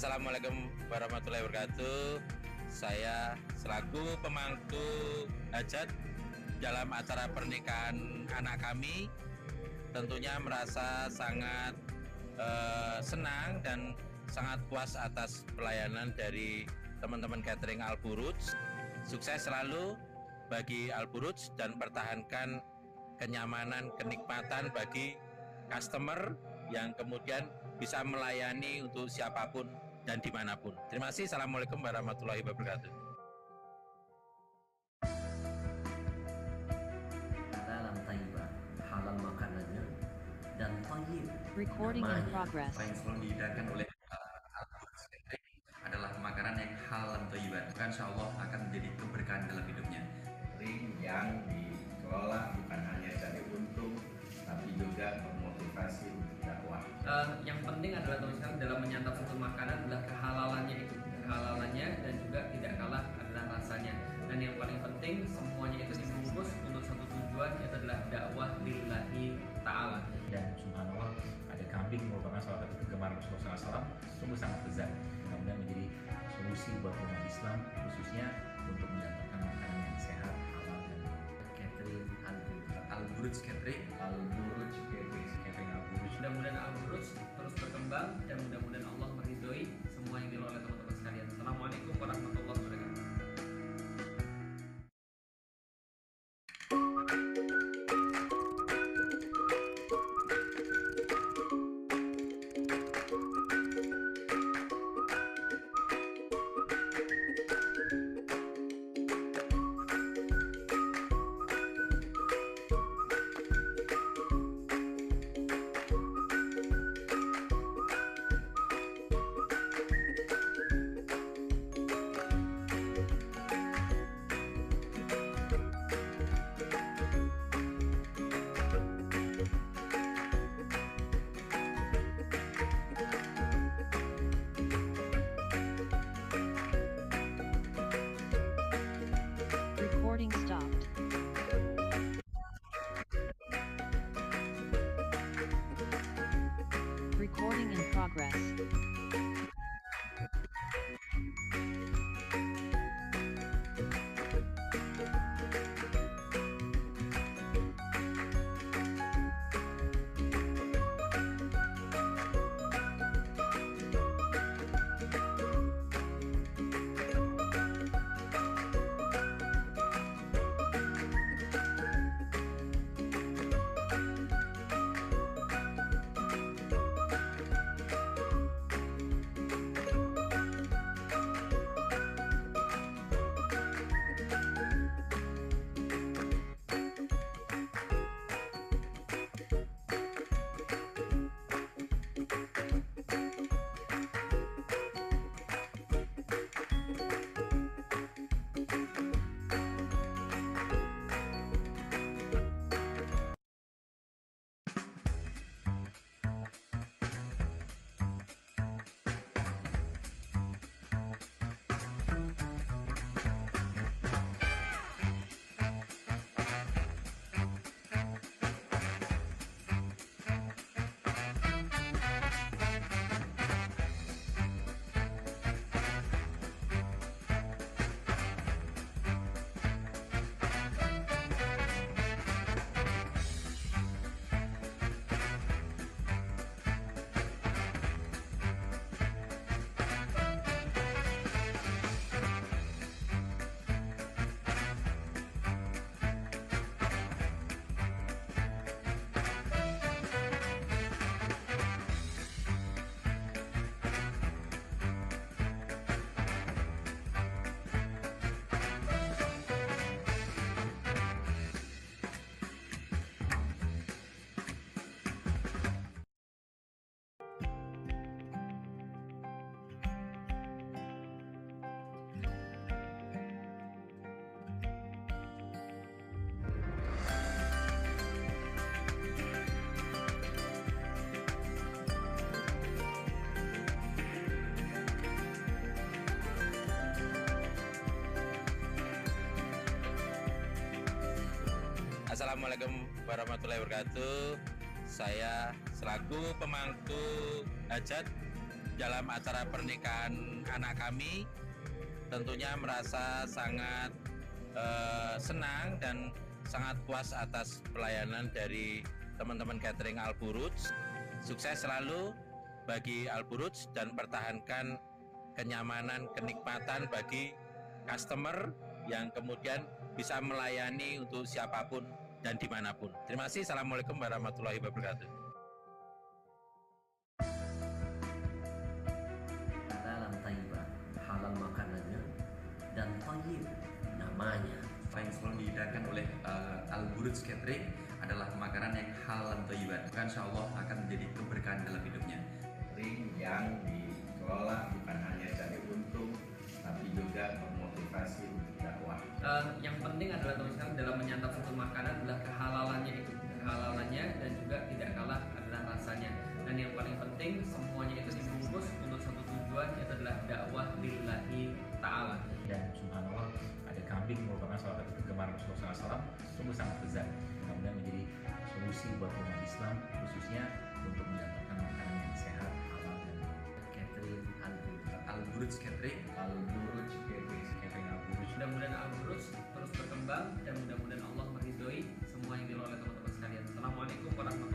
Assalamualaikum warahmatullahi wabarakatuh. Saya selaku pemangku hajat dalam acara pernikahan anak kami tentunya merasa sangat uh, senang dan sangat puas atas pelayanan dari teman-teman catering Alburuj. Sukses selalu bagi Alburuj dan pertahankan kenyamanan, kenikmatan bagi customer yang kemudian bisa melayani untuk siapapun dan dimanapun. Terima kasih. Assalamualaikum warahmatullahi wabarakatuh. halal makanannya, dan Recording in progress. Yang selalu dihidangkan oleh motivasi dakwah? Eh, uh, yang penting adalah teman-teman dalam menyantap satu makanan adalah kehalalannya itu kehalalannya dan juga tidak kalah adalah rasanya dan yang paling penting semuanya itu dibungkus untuk satu tujuan yaitu adalah dakwah lillahi ta'ala dan subhanallah ada kambing merupakan salah satu kegemaran Rasulullah SAW sungguh sangat besar kemudian menjadi solusi buat umat Islam khususnya untuk mendapatkan makanan yang sehat halal dan catering al-burj catering al-burj mudah-mudahan Agurus terus berkembang dan mudah-mudahan Assalamualaikum warahmatullahi wabarakatuh. Saya selaku pemangku hajat dalam acara pernikahan anak kami tentunya merasa sangat eh, senang dan sangat puas atas pelayanan dari teman-teman catering Alburuj. Sukses selalu bagi Alburuj dan pertahankan kenyamanan, kenikmatan bagi customer yang kemudian bisa melayani untuk siapapun dan dimanapun. Terima kasih. Assalamualaikum warahmatullahi wabarakatuh. Halalan halal makanannya, dan tayyib namanya. Yang selalu dihidangkan oleh uh, eh, Al Buruj Catering adalah makanan yang halal dan tayyibah. Maka insya Allah akan menjadi keberkahan dalam hidupnya. Catering yang dikelola bukan hanya dari untung, tapi juga memotivasi untuk dakwah. Uh, yang penting adalah teman-teman dalam menyantap satu makanan adalah kehalalannya itu, kehalalannya dan juga tidak kalah adalah rasanya. Dan yang paling penting semuanya itu dibungkus untuk satu tujuan yaitu adalah dakwah lillahi taala. Dan ya, subhanallah ada kambing merupakan salah satu kegemaran Rasulullah SAW sungguh sangat lezat. Kemudian menjadi solusi buat umat Islam khususnya Al Catering. Al Catering, Catering Mudah-mudahan Al terus berkembang dan mudah-mudahan Allah meridhoi semua yang dilakukan oleh teman-teman sekalian. Assalamualaikum warahmatullahi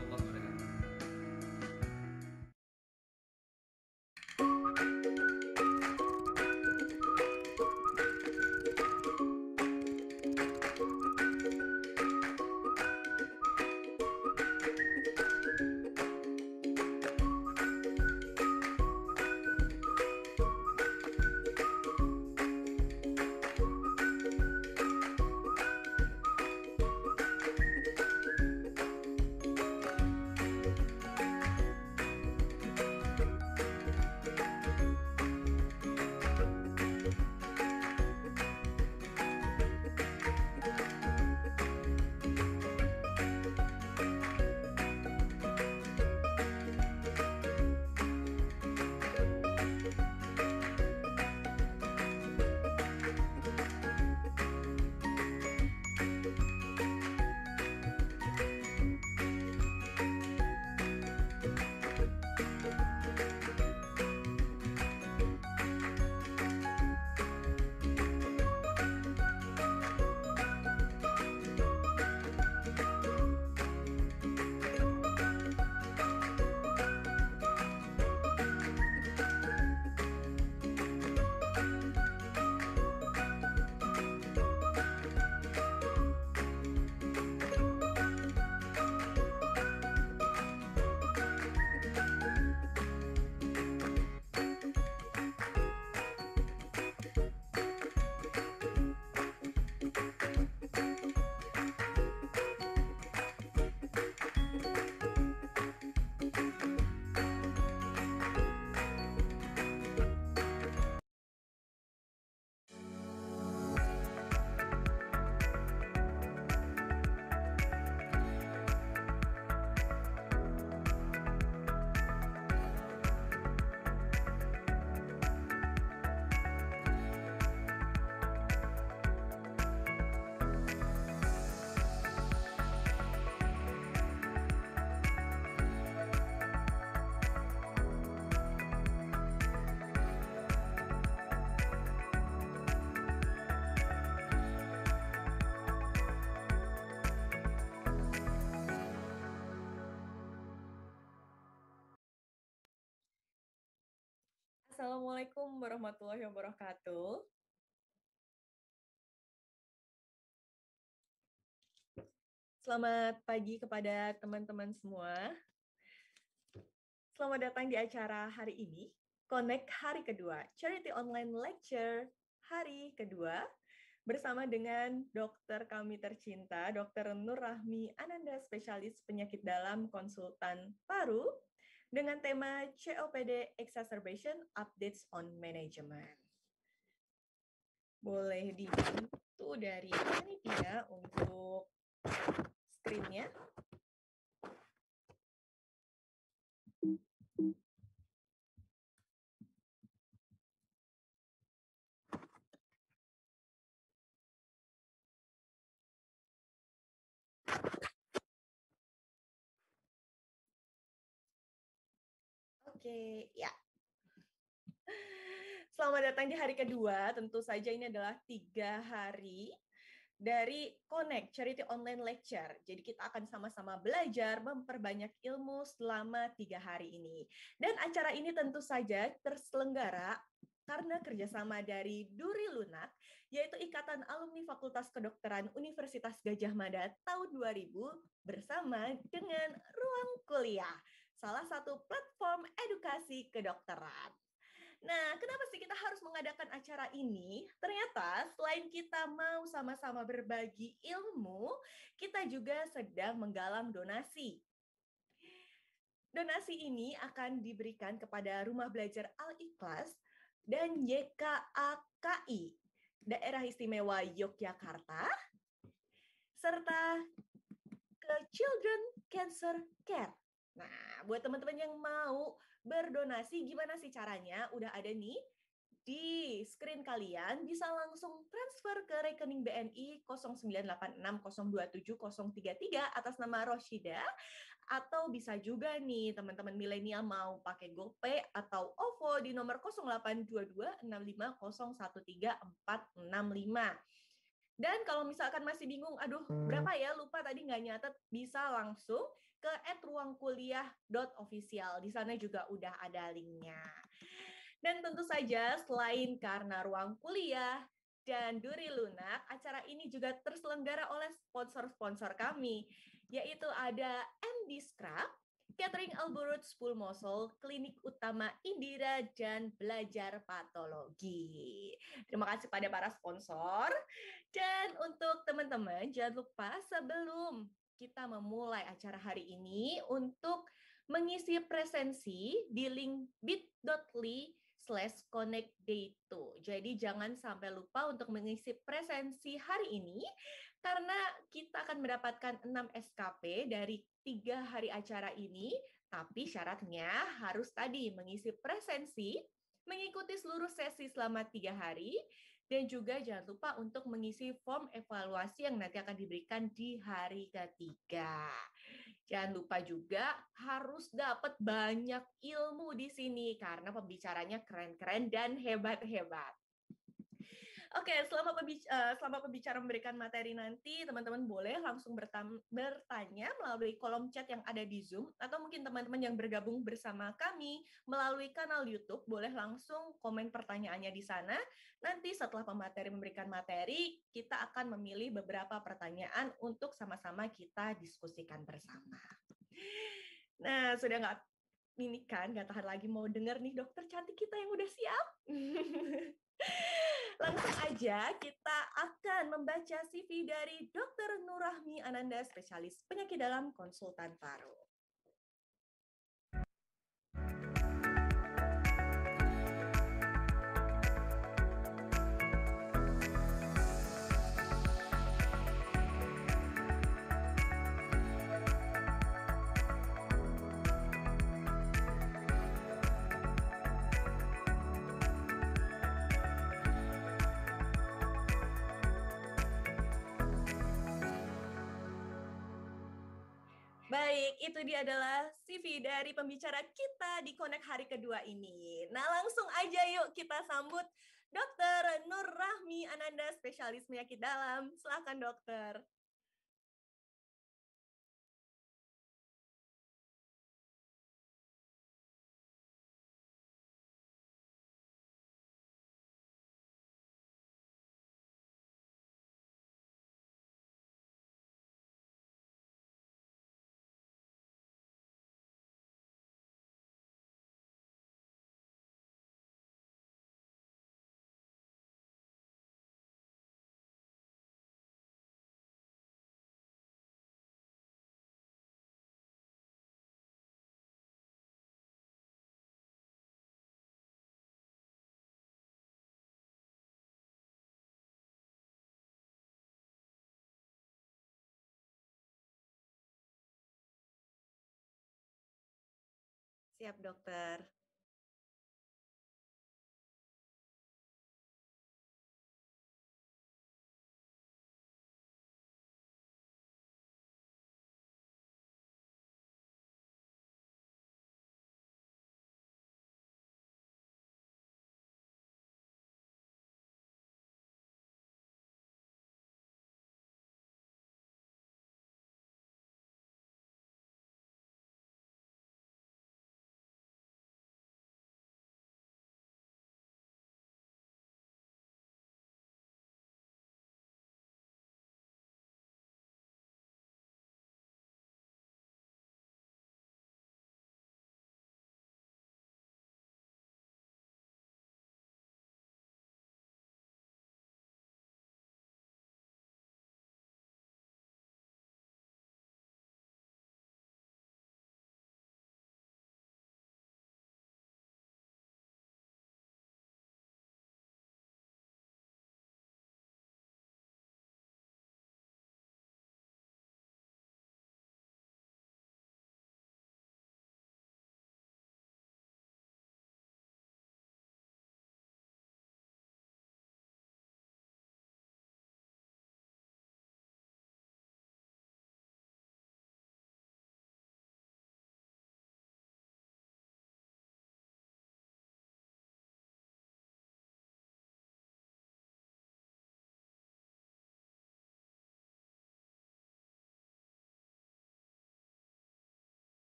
Assalamualaikum warahmatullahi wabarakatuh. Selamat pagi kepada teman-teman semua. Selamat datang di acara hari ini, Connect hari kedua, Charity Online Lecture hari kedua, bersama dengan dokter kami tercinta, Dokter Nur Rahmi Ananda, spesialis penyakit dalam konsultan paru dengan tema COPD Exacerbation Updates on Management. Boleh dibantu dari panitia untuk screen-nya. Oke, ya. Selamat datang di hari kedua. Tentu saja ini adalah tiga hari dari Connect Charity Online Lecture. Jadi kita akan sama-sama belajar memperbanyak ilmu selama tiga hari ini. Dan acara ini tentu saja terselenggara karena kerjasama dari Duri Lunak, yaitu Ikatan Alumni Fakultas Kedokteran Universitas Gajah Mada tahun 2000 bersama dengan Ruang Kuliah salah satu platform edukasi kedokteran. Nah, kenapa sih kita harus mengadakan acara ini? Ternyata selain kita mau sama-sama berbagi ilmu, kita juga sedang menggalang donasi. Donasi ini akan diberikan kepada Rumah Belajar Al-Ikhlas dan YKAKI, Daerah Istimewa Yogyakarta, serta ke Children Cancer Care, Nah, buat teman-teman yang mau berdonasi, gimana sih caranya? Udah ada nih di screen kalian bisa langsung transfer ke rekening BNI 0986027033 atas nama Roshida atau bisa juga nih teman-teman milenial mau pakai GoPay atau OVO di nomor 082265013465. Dan kalau misalkan masih bingung, aduh berapa ya lupa tadi nggak nyatet, bisa langsung ke @ruangkuliah.official. Di sana juga udah ada linknya. Dan tentu saja selain karena ruang kuliah dan Duri Lunak, acara ini juga terselenggara oleh sponsor-sponsor kami, yaitu ada MD Scrap, Catering Alburut Spul Klinik Utama Indira, dan Belajar Patologi. Terima kasih pada para sponsor. Dan untuk teman-teman, jangan lupa sebelum kita memulai acara hari ini untuk mengisi presensi di link bit.ly slash connect day 2. Jadi jangan sampai lupa untuk mengisi presensi hari ini karena kita akan mendapatkan 6 SKP dari tiga hari acara ini, tapi syaratnya harus tadi mengisi presensi, mengikuti seluruh sesi selama tiga hari, dan juga jangan lupa untuk mengisi form evaluasi yang nanti akan diberikan di hari ketiga. Jangan lupa juga harus dapat banyak ilmu di sini karena pembicaranya keren-keren dan hebat-hebat. Oke, okay, selama, uh, selama pembicara memberikan materi nanti, teman-teman boleh langsung bertanya melalui kolom chat yang ada di Zoom, atau mungkin teman-teman yang bergabung bersama kami melalui kanal YouTube, boleh langsung komen pertanyaannya di sana. Nanti setelah pemateri memberikan materi, kita akan memilih beberapa pertanyaan untuk sama-sama kita diskusikan bersama. Nah, sudah nggak ini kan nggak tahan lagi mau dengar nih dokter cantik kita yang udah siap. Langsung aja kita akan membaca CV dari Dr. Nurahmi Ananda, spesialis penyakit dalam konsultan paru. itu dia adalah CV dari pembicara kita di Connect hari kedua ini. Nah, langsung aja yuk kita sambut Dr. Nur Rahmi Ananda, spesialis penyakit dalam. Silahkan dokter. Siap dokter.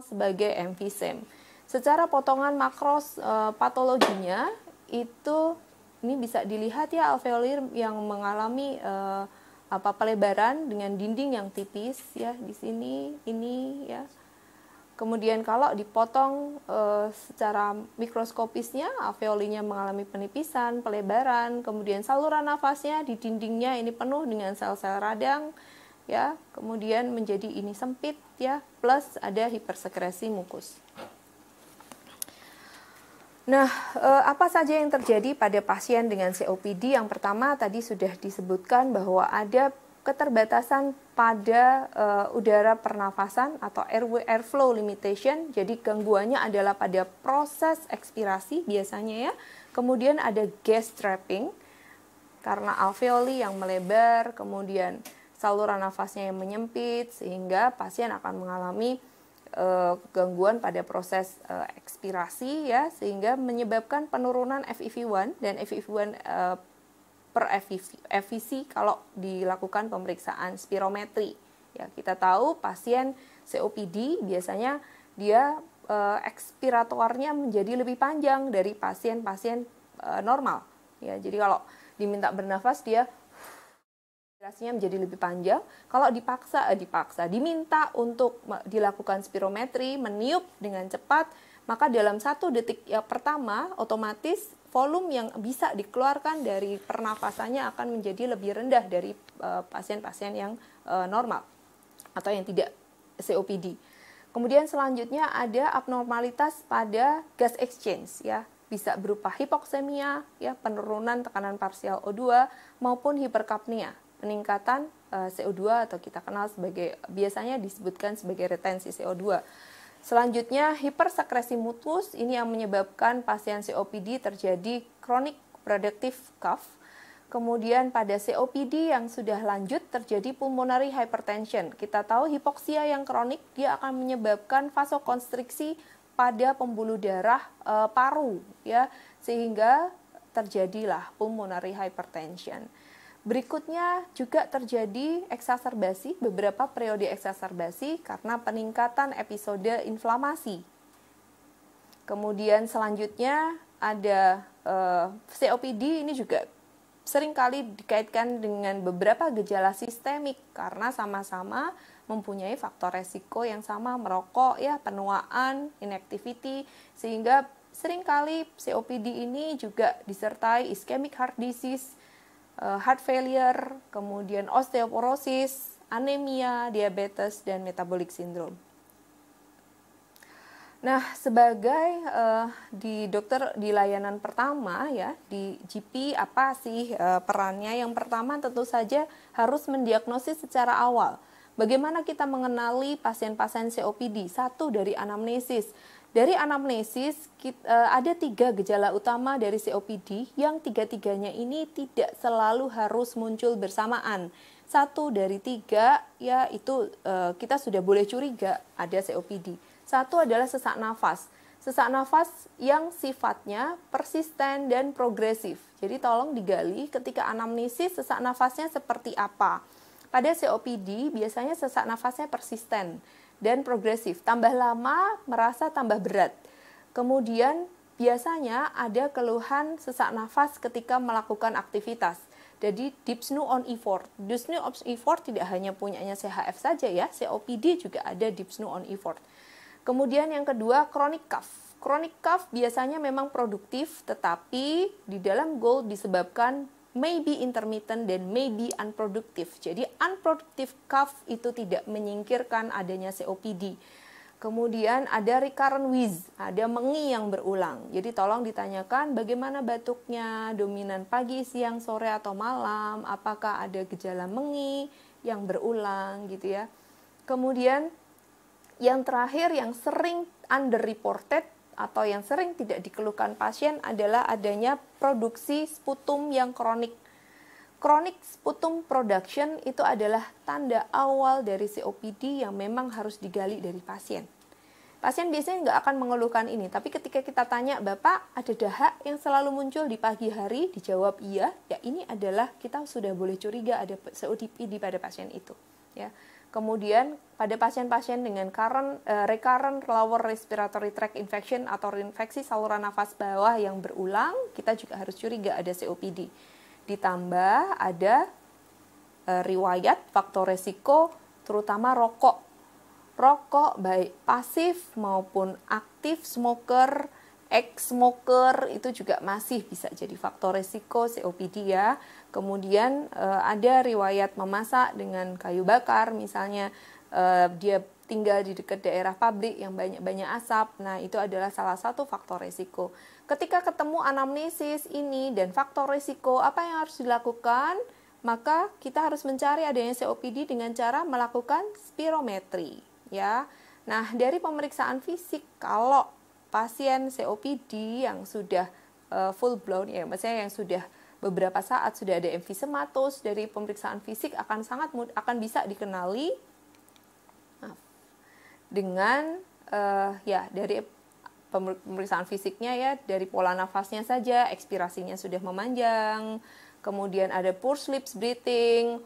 sebagai emfisem. Secara potongan makros e, patologinya itu ini bisa dilihat ya alveolir yang mengalami e, apa pelebaran dengan dinding yang tipis ya di sini ini ya. Kemudian kalau dipotong e, secara mikroskopisnya alveolinya mengalami penipisan, pelebaran, kemudian saluran nafasnya di dindingnya ini penuh dengan sel-sel radang ya kemudian menjadi ini sempit ya plus ada hipersekresi mukus Nah, eh, apa saja yang terjadi pada pasien dengan COPD? Yang pertama tadi sudah disebutkan bahwa ada keterbatasan pada uh, udara pernafasan atau airway airflow limitation. Jadi gangguannya adalah pada proses ekspirasi biasanya ya. Kemudian ada gas trapping karena alveoli yang melebar, kemudian saluran nafasnya yang menyempit sehingga pasien akan mengalami uh, gangguan pada proses uh, ekspirasi ya sehingga menyebabkan penurunan FEV1 dan FEV1 uh, eh, per FVC e e kalau dilakukan pemeriksaan spirometri. Ya, kita tahu pasien COPD biasanya dia uh, ekspiratornya menjadi lebih panjang dari pasien-pasien uh, normal. Ya, jadi kalau diminta bernafas dia durasinya menjadi lebih panjang. Kalau dipaksa, eh, dipaksa, diminta untuk dilakukan spirometri, meniup dengan cepat, maka dalam satu detik ya, pertama otomatis volume yang bisa dikeluarkan dari pernafasannya akan menjadi lebih rendah dari eh, pasien-pasien uh, yang uh, normal atau yang tidak COPD. Kemudian selanjutnya ada abnormalitas pada gas exchange ya bisa berupa hipoksemia ya penurunan tekanan parsial O2 maupun hiperkapnia peningkatan eh, CO2 atau kita kenal sebagai biasanya disebutkan sebagai retensi CO2. Selanjutnya hipersekresi mutus ini yang menyebabkan pasien COPD terjadi chronic productive cough. Kemudian pada COPD yang sudah lanjut terjadi pulmonary hypertension. Kita tahu hipoksia yang kronik dia akan menyebabkan vasokonstriksi pada pembuluh darah e, paru ya sehingga terjadilah pulmonary hypertension. Berikutnya juga terjadi eksaserbasi, beberapa periode eksaserbasi karena peningkatan episode inflamasi. Kemudian selanjutnya ada eh, COPD ini juga seringkali dikaitkan dengan beberapa gejala sistemik karena sama-sama mempunyai faktor resiko yang sama merokok ya penuaan, inactivity sehingga seringkali COPD ini juga disertai ischemic heart disease Eh, heart failure, kemudian osteoporosis, anemia, diabetes, dan metabolic syndrome. Nah, sebagai uh, di dokter di layanan pertama ya, di GP apa sih uh, perannya? Yang pertama tentu saja harus mendiagnosis secara awal. Bagaimana kita mengenali pasien-pasien COPD? Satu dari anamnesis. Dari anamnesis e, ada tiga gejala utama dari COPD yang tiga-tiganya ini tidak selalu harus muncul bersamaan. Satu dari tiga yaitu e, kita sudah boleh curiga ada COPD. Satu adalah sesak nafas. Sesak nafas yang sifatnya persisten dan progresif. Jadi tolong digali ketika anamnesis sesak nafasnya seperti apa. Pada COPD biasanya sesak nafasnya persisten dan progresif. Tambah lama merasa tambah berat. Kemudian biasanya ada keluhan sesak nafas ketika melakukan aktivitas. Jadi snoo on effort. snoo on effort tidak hanya punyanya CHF saja ya, COPD juga ada snoo on effort. Kemudian yang kedua chronic cough. Chronic cough biasanya memang produktif tetapi di dalam goal disebabkan may be intermittent dan may be unproductive. Jadi unproductive cough itu tidak menyingkirkan adanya COPD. Kemudian ada recurrent wheeze, ada mengi yang berulang. Jadi tolong ditanyakan bagaimana batuknya, dominan pagi, siang, sore atau malam, apakah ada gejala mengi yang berulang gitu ya. Kemudian yang terakhir yang sering underreported atau yang sering tidak dikeluhkan pasien adalah adanya produksi sputum yang kronik. kronik sputum production itu adalah tanda awal dari COPD yang memang harus digali dari pasien. Pasien biasanya nggak akan mengeluhkan ini, tapi ketika kita tanya, Bapak ada dahak yang selalu muncul di pagi hari? Dijawab iya, ya ini adalah kita sudah boleh curiga ada COPD pada pasien itu. Ya. Kemudian pada pasien-pasien dengan current, uh, recurrent lower respiratory tract infection atau infeksi saluran nafas bawah yang berulang, kita juga harus curiga ada COPD. Ditambah ada uh, riwayat faktor resiko terutama rokok. Rokok baik pasif maupun aktif smoker, ex smoker itu juga masih bisa jadi faktor resiko COPD ya. Kemudian eh, ada riwayat memasak dengan kayu bakar misalnya eh, dia tinggal di dekat daerah pabrik yang banyak-banyak asap. Nah, itu adalah salah satu faktor risiko. Ketika ketemu anamnesis ini dan faktor risiko, apa yang harus dilakukan? Maka kita harus mencari adanya COPD dengan cara melakukan spirometri, ya. Nah, dari pemeriksaan fisik kalau pasien COPD yang sudah uh, full blown ya, maksudnya yang sudah beberapa saat sudah ada emfisematos dari pemeriksaan fisik akan sangat mud, akan bisa dikenali dengan uh, ya dari pemeriksaan fisiknya ya dari pola nafasnya saja ekspirasinya sudah memanjang kemudian ada poor sleep breathing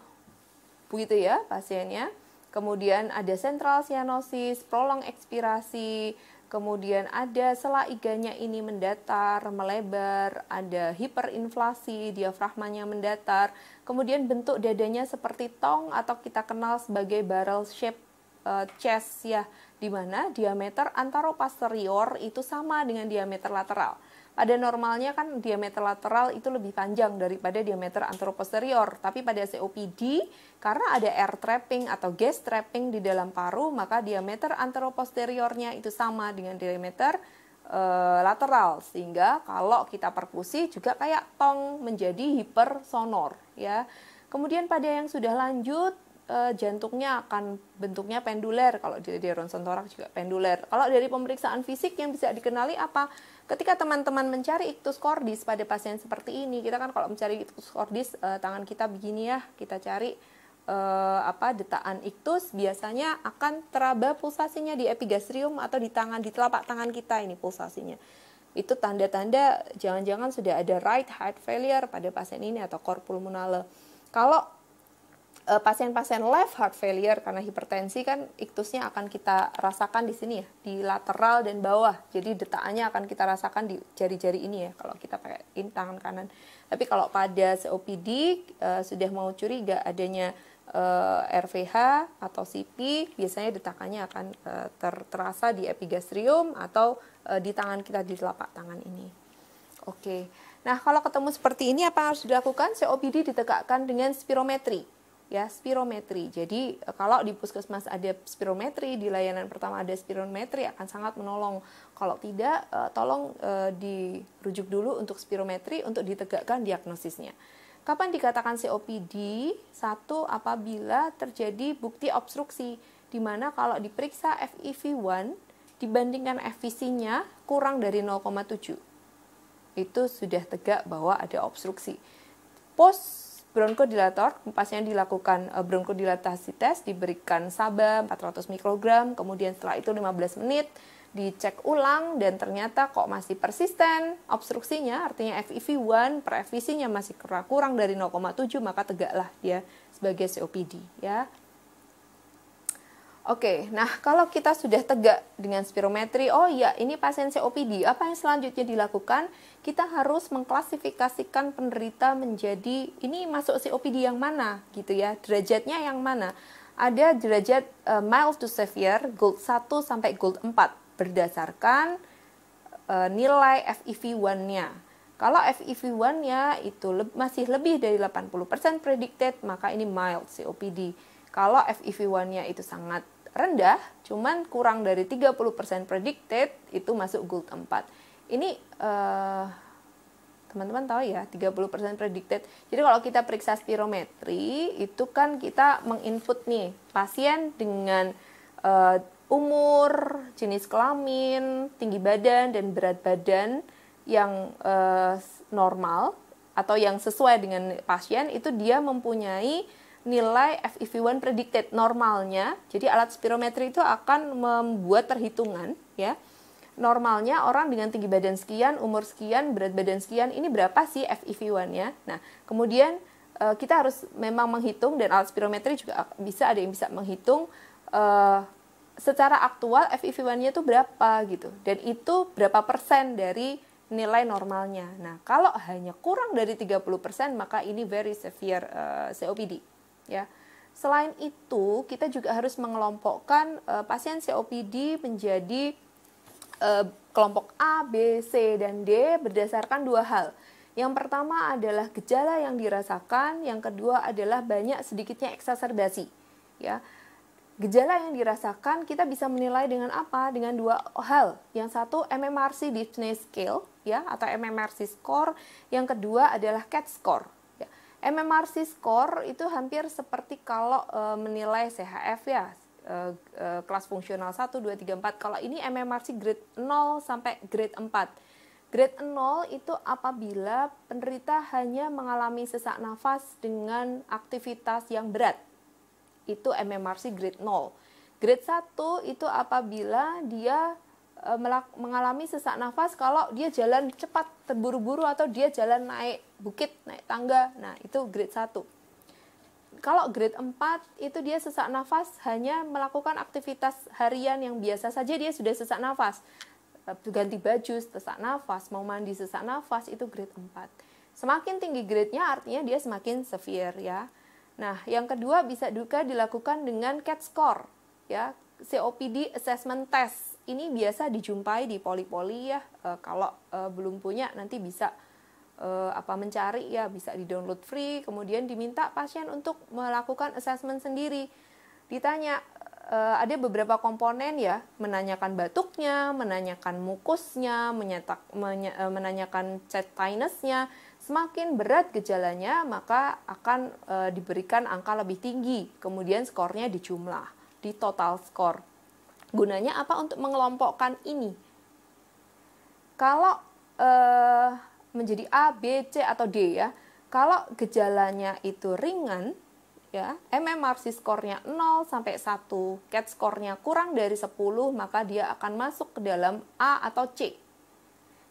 begitu ya pasiennya kemudian ada central cyanosis prolong ekspirasi kemudian ada sela iganya ini mendatar, melebar, ada hiperinflasi, diafragmanya mendatar, kemudian bentuk dadanya seperti tong atau kita kenal sebagai barrel shape eh, chest ya, di mana diameter posterior itu sama dengan diameter lateral. Pada normalnya kan diameter lateral itu lebih panjang daripada diameter anteroposterior, tapi pada COPD karena ada air trapping atau gas trapping di dalam paru, maka diameter anteroposteriornya itu sama dengan diameter e, lateral sehingga kalau kita perkusi juga kayak tong menjadi hipersonor ya. Kemudian pada yang sudah lanjut uh, jantungnya akan bentuknya penduler kalau dari, rontgen ronsen torak juga penduler kalau dari pemeriksaan fisik yang bisa dikenali apa ketika teman-teman mencari ictus cordis pada pasien seperti ini kita kan kalau mencari ictus cordis uh, eh, tangan kita begini ya kita cari uh, apa detaan ictus biasanya akan teraba pulsasinya di epigastrium atau di tangan di telapak tangan kita ini pulsasinya itu tanda-tanda jangan-jangan sudah ada right heart failure pada pasien ini atau core pulmonale kalau Eh, pasien-pasien left heart failure karena hipertensi kan iktusnya akan kita rasakan di sini ya, di lateral dan bawah. Jadi detaknya akan kita rasakan di jari-jari ini ya kalau kita pakai in tangan kanan. Tapi kalau pada COPD uh, eh, sudah mau curiga adanya uh, eh, RVH atau CP, biasanya detakannya akan uh, ter terasa di epigastrium atau uh, di tangan kita di telapak tangan ini. Oke. Okay. Nah, kalau ketemu seperti ini apa yang harus dilakukan? COPD ditegakkan dengan spirometri ya spirometri. Jadi eh, kalau di puskesmas ada spirometri, di layanan pertama ada spirometri akan sangat menolong. Kalau tidak, eh, tolong eh, dirujuk dulu untuk spirometri untuk ditegakkan diagnosisnya. Kapan dikatakan COPD? Satu, apabila terjadi bukti obstruksi, di mana kalau diperiksa FEV1 dibandingkan FVC-nya kurang dari 0,7. Itu sudah tegak bahwa ada obstruksi. Post Bronkodilator, pasien dilakukan e, bronkodilatasi tes, diberikan saba 400 mikrogram, kemudian setelah itu 15 menit, dicek ulang dan ternyata kok masih persisten obstruksinya artinya FEV1 per FVC-nya e masih kurang, kurang dari 0,7 maka tegaklah dia sebagai COPD ya. Oke, nah kalau kita sudah tegak dengan spirometri, oh iya ini pasien COPD, apa yang selanjutnya dilakukan? Kita harus mengklasifikasikan penderita menjadi ini masuk COPD yang mana gitu ya, derajatnya yang mana. Ada derajat uh, mild to severe, gold 1 sampai gold 4 berdasarkan uh, nilai FEV1-nya. Kalau FEV1-nya itu le masih lebih dari 80% predicted, maka ini mild COPD. Kalau FEV1-nya itu sangat rendah, cuman kurang dari 30% predicted itu masuk gold 4. Ini uh, teman-teman tahu ya 30% predicted. Jadi kalau kita periksa spirometri itu kan kita menginput nih pasien dengan uh, umur, jenis kelamin, tinggi badan dan berat badan yang uh, normal atau yang sesuai dengan pasien itu dia mempunyai nilai FEV1 predicted normalnya. Jadi alat spirometri itu akan membuat perhitungan ya. Normalnya orang dengan tinggi badan sekian, umur sekian, berat badan sekian, ini berapa sih FEV1-nya? Nah, kemudian eh, kita harus memang menghitung dan alat spirometri juga bisa ada yang bisa menghitung eh, secara aktual FEV1-nya itu berapa gitu. Dan itu berapa persen dari nilai normalnya. Nah, kalau hanya kurang dari 30%, maka ini very severe uh, eh, COPD ya. Selain itu, kita juga harus mengelompokkan e, pasien COPD menjadi e, kelompok A, B, C, dan D berdasarkan dua hal. Yang pertama adalah gejala yang dirasakan, yang kedua adalah banyak sedikitnya eksaserbasi. Ya. Gejala yang dirasakan kita bisa menilai dengan apa? Dengan dua hal. Yang satu MMRC Dyspnea Scale ya atau MMRC score, yang kedua adalah CAT score MMRC score itu hampir seperti kalau e, menilai CHF ya e, e, kelas fungsional 1 2 3 4. Kalau ini MMRC grade 0 sampai grade 4. Grade 0 itu apabila penderita hanya mengalami sesak nafas dengan aktivitas yang berat. Itu MMRC grade 0. Grade 1 itu apabila dia Eh, mengalami sesak nafas kalau dia jalan cepat terburu-buru atau dia jalan naik bukit, naik tangga. Nah, itu grade 1. Kalau grade 4 itu dia sesak nafas hanya melakukan aktivitas harian yang biasa saja dia sudah sesak nafas. Eh, ganti baju, sesak nafas, mau mandi sesak nafas itu grade 4. Semakin tinggi grade-nya artinya dia semakin severe ya. Nah, yang kedua bisa juga dilakukan dengan CAT score ya, COPD assessment test ini biasa dijumpai di poli-poli ya. E, kalau e, belum punya nanti bisa e, apa mencari ya, bisa di-download free, kemudian diminta pasien untuk melakukan asesmen sendiri. Ditanya e, ada beberapa komponen ya, menanyakan batuknya, menanyakan mukusnya, menyetak, menya, e, menanyakan Semakin berat gejalanya, maka akan e, diberikan angka lebih tinggi. Kemudian skornya dijumlah di total skor gunanya apa untuk mengelompokkan ini kalau eh, menjadi A, B, C atau D ya. Kalau gejalanya itu ringan ya, MMRC skornya 0 sampai 1, CAT skornya kurang dari 10, maka dia akan masuk ke dalam A atau C.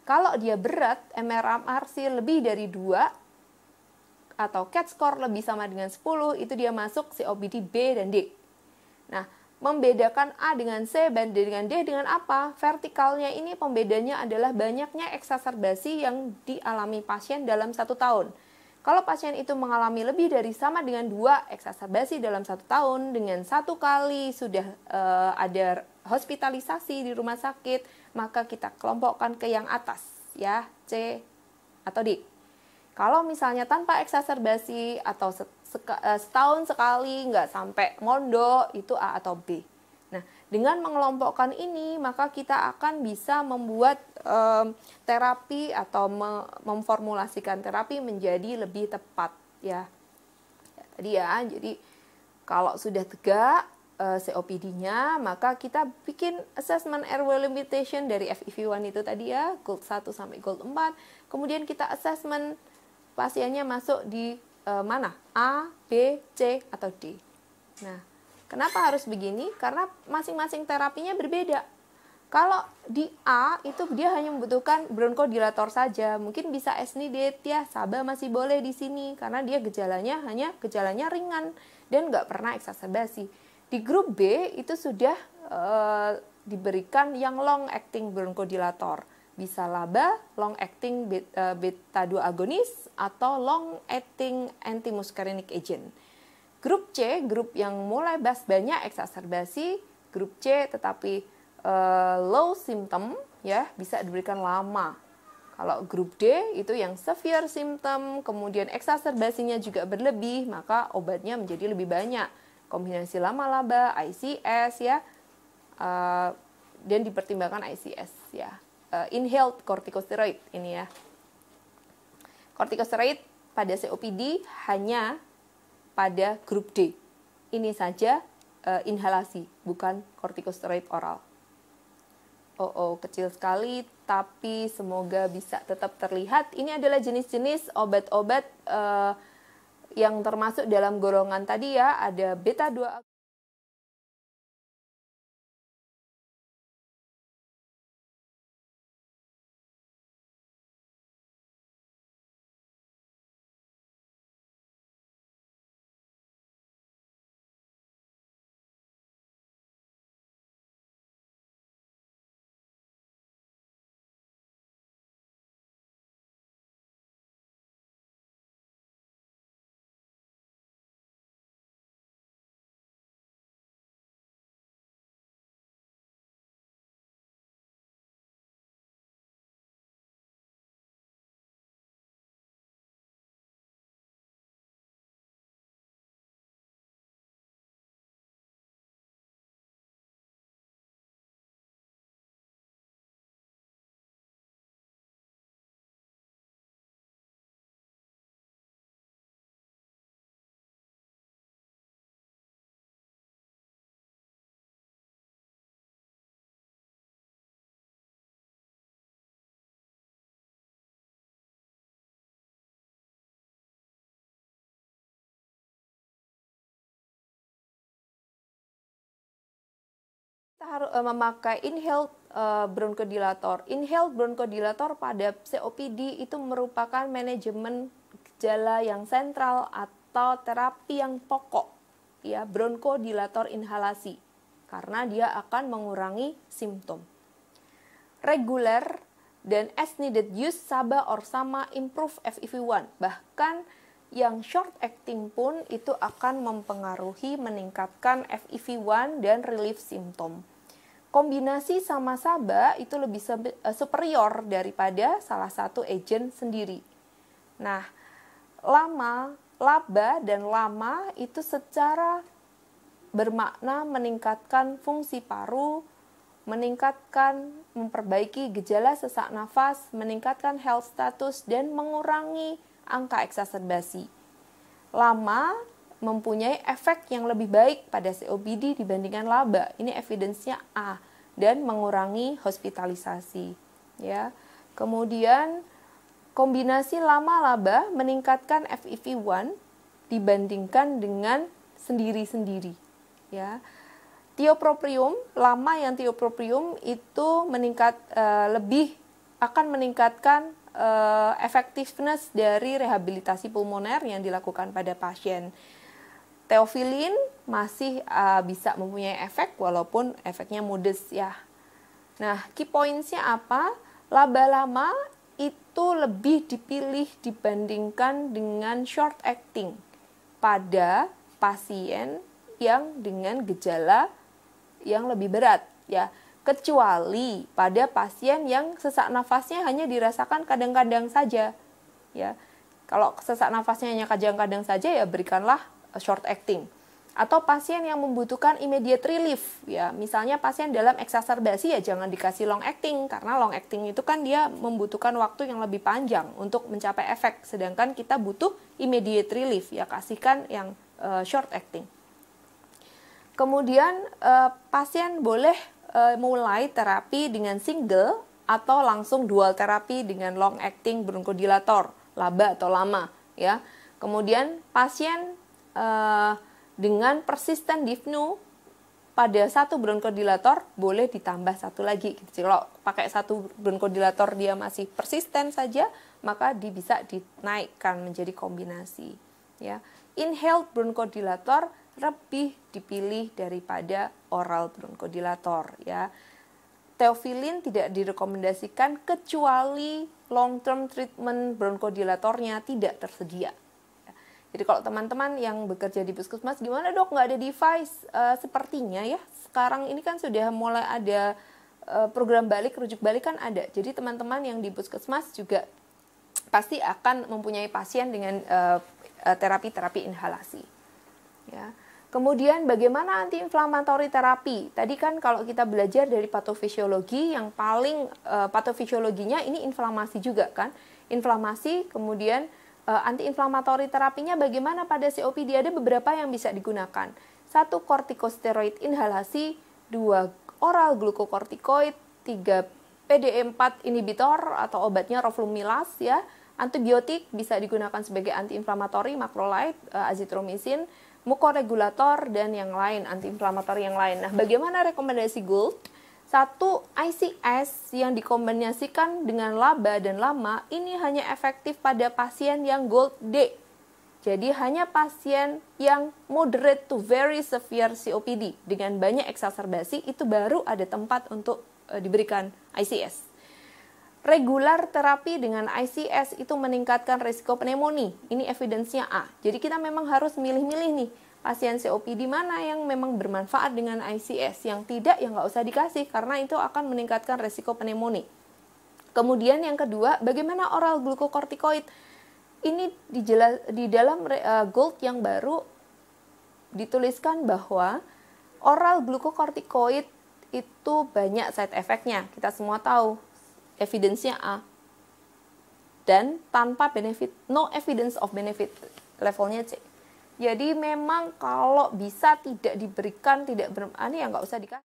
Kalau dia berat, MMRC lebih dari 2 atau CAT skor lebih sama dengan 10, itu dia masuk COPD B dan D. Nah, membedakan A dengan C dan D dengan D dengan apa? Vertikalnya ini pembedanya adalah banyaknya eksaserbasi yang dialami pasien dalam satu tahun. Kalau pasien itu mengalami lebih dari sama dengan dua eksaserbasi dalam satu tahun, dengan satu kali sudah e, ada hospitalisasi di rumah sakit, maka kita kelompokkan ke yang atas, ya C atau D. Kalau misalnya tanpa eksaserbasi atau Eh, setahun sekali nggak sampai mondo itu A atau B. Nah, dengan mengelompokkan ini maka kita akan bisa membuat um, terapi atau me memformulasikan terapi menjadi lebih tepat ya. ya ya, jadi kalau sudah tegak uh, eh, COPD-nya, maka kita bikin assessment airway limitation dari FEV1 itu tadi ya, gold 1 sampai gold 4. Kemudian kita assessment pasiennya masuk di e, mana? A, B, C, atau D. Nah, kenapa harus begini? Karena masing-masing terapinya berbeda. Kalau di A itu dia hanya membutuhkan bronkodilator saja. Mungkin bisa esnidet ya, saba masih boleh di sini karena dia gejalanya hanya gejalanya ringan dan nggak pernah eksacerbasi. Di grup B itu sudah e, diberikan yang long acting bronkodilator bisa laba, long acting eh, beta 2 agonis atau long acting anti muscarinic agent. Grup C, grup yang mulai bas banyak eksaserbasi grup C tetapi uh, low symptom ya bisa diberikan lama. Kalau grup D itu yang severe symptom, kemudian eksaserbasinya juga berlebih, maka obatnya menjadi lebih banyak. Kombinasi lama laba, ICS ya. Uh, dan dipertimbangkan ICS ya uh, inhaled corticosteroid ini ya. Corticosteroid pada COPD hanya pada grup D. Ini saja uh, inhalasi, bukan kortikosteroid oral. Oh, oh, kecil sekali, tapi semoga bisa tetap terlihat. Ini adalah jenis-jenis obat-obat uh, yang termasuk dalam golongan tadi ya, ada beta 2 Kita harus eh, memakai inhaled eh, bronchodilator. Inhaled bronchodilator pada COPD itu merupakan manajemen gejala yang sentral atau terapi yang pokok ya bronchodilator inhalasi karena dia akan mengurangi simptom. Reguler dan as needed use SABA or sama improve FEV1. Bahkan yang short acting pun itu akan mempengaruhi meningkatkan FEV1 dan relief simptom. Kombinasi sama Saba itu lebih eh, superior daripada salah satu agent sendiri. Nah, lama, laba, dan lama itu secara bermakna meningkatkan fungsi paru, meningkatkan, memperbaiki gejala sesak nafas, meningkatkan health status, dan mengurangi angka eksasenbasi. Lama mempunyai efek yang lebih baik pada COPD dibandingkan laba. Ini evidensnya A dan mengurangi hospitalisasi ya. Kemudian kombinasi lama laba meningkatkan FEV1 dibandingkan dengan sendiri-sendiri ya. Tioproprium lama yang tioproprium itu meningkat e, lebih akan meningkatkan uh, dari rehabilitasi pulmoner yang dilakukan pada pasien. Teofilin masih uh, bisa mempunyai efek walaupun efeknya modest ya. Nah, key points-nya apa? Laba lama itu lebih dipilih dibandingkan dengan short acting pada pasien yang dengan gejala yang lebih berat ya kecuali pada pasien yang sesak nafasnya hanya dirasakan kadang-kadang saja. Ya. Kalau sesak nafasnya hanya kadang-kadang saja ya berikanlah eh, short acting. Atau pasien yang membutuhkan immediate relief ya. Misalnya pasien dalam eksacerbasi ya jangan dikasih long acting karena long acting itu kan dia membutuhkan waktu yang lebih panjang untuk mencapai efek sedangkan kita butuh immediate relief ya kasihkan yang uh, short acting. Kemudian uh, pasien boleh Eh, mulai terapi dengan single atau langsung dual terapi dengan long acting bronchodilator laba atau lama, ya. Kemudian pasien e, dengan persisten difnu pada satu bronkodilator boleh ditambah satu lagi. Gitu. Kalau pakai satu bronkodilator dia masih persisten saja, maka dia bisa dinaikkan menjadi kombinasi. Ya, inhaled bronkodilator lebih dipilih daripada oral bronkodilator ya. Teofilin tidak direkomendasikan kecuali long term treatment bronkodilatornya tidak tersedia. Jadi kalau teman-teman yang bekerja di puskesmas gimana dok nggak ada device E, sepertinya ya sekarang ini kan sudah mulai ada e, program balik rujuk balik kan ada. Jadi teman-teman yang di puskesmas juga pasti akan mempunyai pasien dengan eh, terapi-terapi inhalasi. Ya. Kemudian bagaimana antiinflamatori terapi? Tadi kan kalau kita belajar dari patofisiologi yang paling uh, patofisiologinya ini inflamasi juga kan? Inflamasi kemudian uh, eh, antiinflamatori terapinya bagaimana pada COPD ada beberapa yang bisa digunakan. Satu kortikosteroid inhalasi, dua oral glukokortikoid, tiga PD4 inhibitor atau obatnya roflumilast ya. Antibiotik bisa digunakan sebagai antiinflamatori, macrolide, eh, azitromisin mukoregulator dan yang lain antiinflamator yang lain. Nah, bagaimana rekomendasi Gold? Satu, ICS yang dikombinasikan dengan laba dan lama ini hanya efektif pada pasien yang Gold D. Jadi hanya pasien yang moderate to very severe COPD dengan banyak eksaserbasi itu baru ada tempat untuk eh, diberikan ICS regular terapi dengan ICS itu meningkatkan risiko pneumonia. Ini evidensnya A. Jadi kita memang harus milih-milih nih pasien COPD mana yang memang bermanfaat dengan ICS. Yang tidak yang nggak usah dikasih karena itu akan meningkatkan risiko pneumonia. Kemudian yang kedua, bagaimana oral glukokortikoid? Ini dijelas, di dalam eh, GOLD yang baru dituliskan bahwa oral glukokortikoid itu banyak side effect Kita semua tahu evidence-nya A dan tanpa benefit no evidence of benefit levelnya C jadi memang kalau bisa tidak diberikan tidak berani ah, ya nggak usah dikasih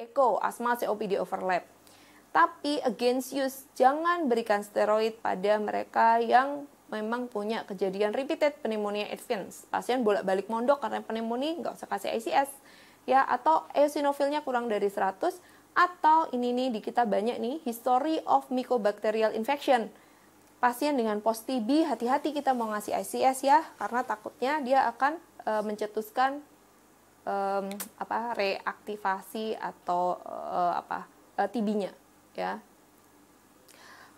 echo, asma, COPD overlap. Tapi against use, jangan berikan steroid pada mereka yang memang punya kejadian repeated pneumonia advance. Pasien bolak-balik mondok karena pneumonia, nggak usah kasih ICS. Ya, atau eosinofilnya kurang dari 100, atau ini nih di kita banyak nih, history of mycobacterial infection. Pasien dengan post TB, hati-hati kita mau ngasih ICS ya, karena takutnya dia akan eh, mencetuskan um, apa reaktivasi atau uh, apa uh, eh, TB-nya ya.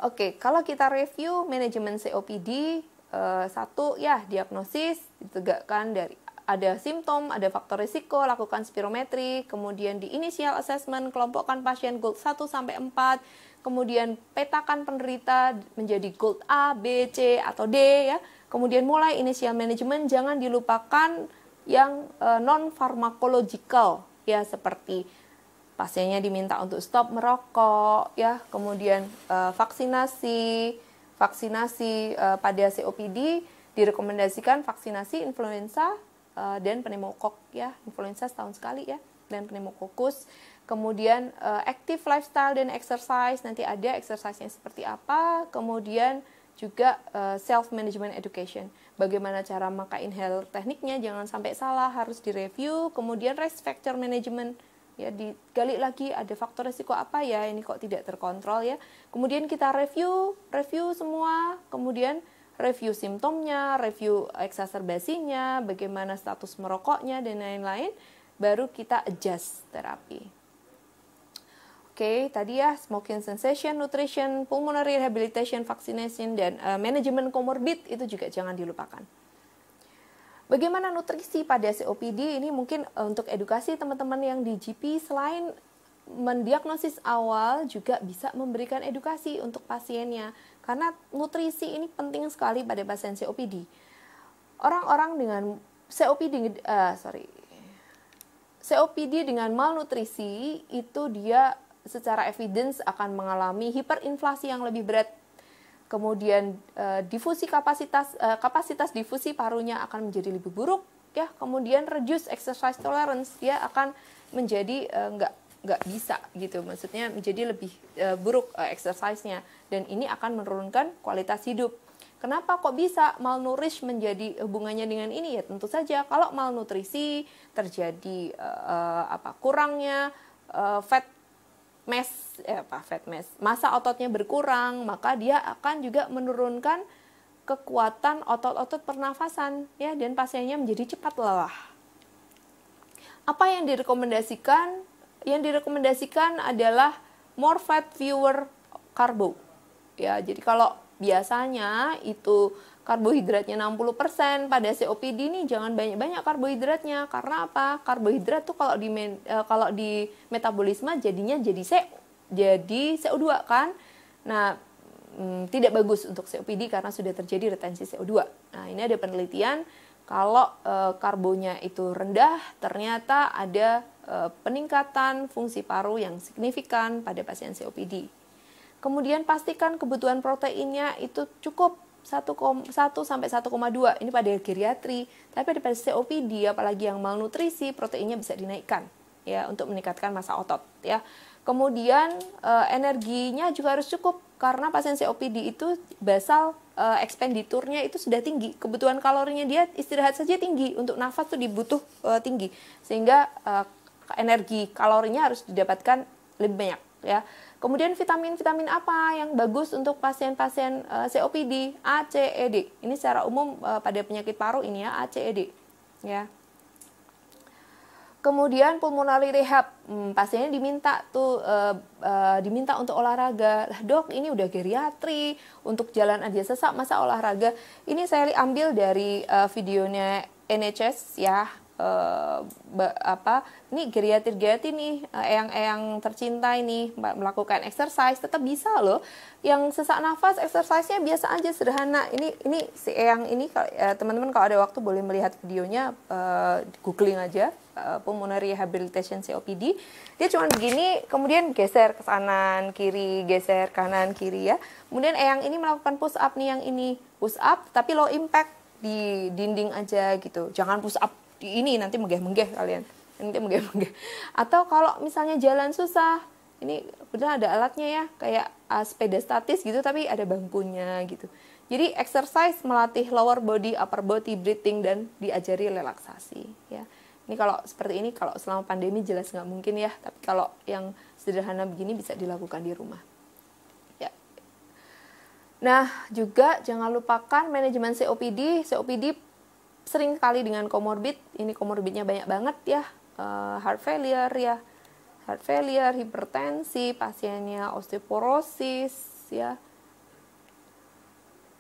Oke, okay, kalau kita review manajemen COPD uh, eh, satu ya diagnosis ditegakkan dari ada simptom, ada faktor risiko, lakukan spirometri, kemudian di initial assessment kelompokkan pasien gold 1 sampai 4, kemudian petakan penderita menjadi gold A, B, C atau D ya. Kemudian mulai initial management jangan dilupakan yang eh, non farmakologikal ya seperti pasiennya diminta untuk stop merokok ya kemudian eh, vaksinasi vaksinasi eh, pada COPD direkomendasikan vaksinasi influenza dan pneumokok ya influenza setahun sekali ya dan pneumokokus kemudian active lifestyle dan exercise nanti ada exercise-nya seperti apa kemudian juga uh, eh, self management education. Bagaimana cara maka inhale tekniknya jangan sampai salah, harus direview, kemudian risk factor management ya digali lagi ada faktor risiko apa ya ini kok tidak terkontrol ya. Kemudian kita review, review semua, kemudian review simptomnya, review eksaserbasinya, bagaimana status merokoknya dan lain-lain, baru kita adjust terapi. Oke, okay, tadi ya smoking sensation, nutrition, pulmonary rehabilitation, vaccination dan uh, eh, manajemen komorbid itu juga jangan dilupakan. Bagaimana nutrisi pada COPD ini mungkin eh, untuk edukasi teman-teman yang di GP selain mendiagnosis awal juga bisa memberikan edukasi untuk pasiennya karena nutrisi ini penting sekali pada pasien COPD. Orang-orang dengan COPD uh, eh, sorry COPD dengan malnutrisi itu dia secara evidence akan mengalami hiperinflasi yang lebih berat. Kemudian eh, difusi kapasitas eh, kapasitas difusi parunya akan menjadi lebih buruk ya. Kemudian reduce exercise tolerance dia akan menjadi eh, nggak nggak bisa gitu maksudnya menjadi lebih buruk exercise-nya dan ini akan menurunkan kualitas hidup. Kenapa kok bisa malnourish menjadi hubungannya dengan ini ya tentu saja kalau malnutrisi terjadi apa kurangnya fat mass eh apa fat mass masa ototnya berkurang maka dia akan juga menurunkan kekuatan otot-otot pernafasan ya dan pasiennya menjadi cepat lelah apa yang direkomendasikan yang direkomendasikan adalah more fat fewer carbo ya jadi kalau biasanya itu karbohidratnya 60%, pada COPD ini jangan banyak-banyak karbohidratnya. Karena apa? Karbohidrat tuh kalau di eh, kalau di metabolisme jadinya jadi CO, jadi CO2 kan. Nah, mm, tidak bagus untuk COPD karena sudah terjadi retensi CO2. Nah, ini ada penelitian kalau e, karbonya itu rendah, ternyata ada e, peningkatan fungsi paru yang signifikan pada pasien COPD. Kemudian pastikan kebutuhan proteinnya itu cukup 1,1 sampai 1,2 ini pada geriatri, tapi pada COPD apalagi yang malnutrisi proteinnya bisa dinaikkan ya untuk meningkatkan masa otot ya. Kemudian e, energinya juga harus cukup karena pasien COPD itu basal e, eh, nya itu sudah tinggi, kebutuhan kalorinya dia istirahat saja tinggi, untuk nafas tuh dibutuh e, tinggi sehingga e, energi kalorinya harus didapatkan lebih banyak ya. Kemudian vitamin-vitamin apa yang bagus untuk pasien-pasien eh, COPD, e, D. Ini secara umum eh, pada penyakit paru ini ya, e, D. Ya. Kemudian pulmonari rehab, hmm, pasiennya diminta tuh uh, uh, diminta untuk olahraga. dok, ini udah geriatri, untuk jalan aja sesak masa olahraga. Ini saya ambil dari uh, videonya NHS ya, uh, apa nih geriatir geriatir nih eh, eyang-eyang tercinta ini melakukan exercise tetap bisa loh yang sesak nafas exercise-nya biasa aja sederhana ini ini si eyang ini eh, teman-teman kalau ada waktu boleh melihat videonya uh, googling aja uh, pulmonary rehabilitation COPD dia cuma begini kemudian geser ke kanan kiri geser kanan kiri ya kemudian eyang ini melakukan push up nih yang ini push up tapi low impact di dinding aja gitu jangan push up di ini nanti megah-megah kalian nanti megah-megah atau kalau misalnya jalan susah ini benar ada alatnya ya kayak uh, sepeda statis gitu tapi ada bangkunya gitu jadi exercise melatih lower body upper body breathing dan diajari relaksasi ya ini kalau seperti ini kalau selama pandemi jelas nggak mungkin ya tapi kalau yang sederhana begini bisa dilakukan di rumah ya. Nah, juga jangan lupakan manajemen COPD. COPD sering sekali dengan komorbid ini komorbidnya banyak banget ya uh, heart failure ya heart failure hipertensi pasiennya osteoporosis ya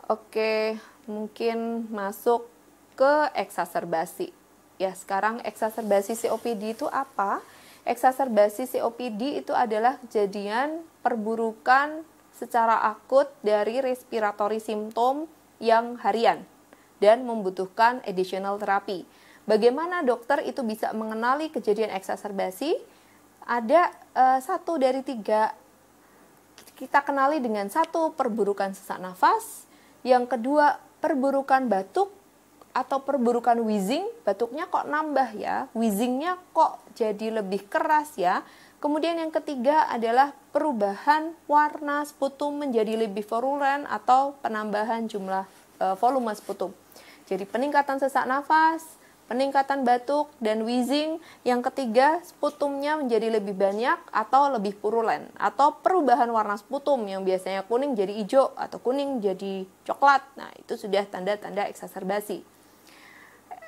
oke mungkin masuk ke eksaserbasi ya sekarang eksaserbasi COPD itu apa eksaserbasi COPD itu adalah kejadian perburukan secara akut dari respiratory symptom yang harian dan membutuhkan additional terapi. Bagaimana dokter itu bisa mengenali kejadian eksacerbasi? Ada uh, satu dari tiga kita kenali dengan satu perburukan sesak nafas, yang kedua perburukan batuk atau perburukan wheezing, batuknya kok nambah ya, wheezingnya kok jadi lebih keras ya. Kemudian yang ketiga adalah perubahan warna sputum menjadi lebih virulen atau penambahan jumlah eh, volume sputum. Jadi peningkatan sesak nafas, peningkatan batuk dan wheezing. Yang ketiga, sputumnya menjadi lebih banyak atau lebih purulen atau perubahan warna sputum yang biasanya kuning jadi hijau atau kuning jadi coklat. Nah, itu sudah tanda-tanda eksaserbasi.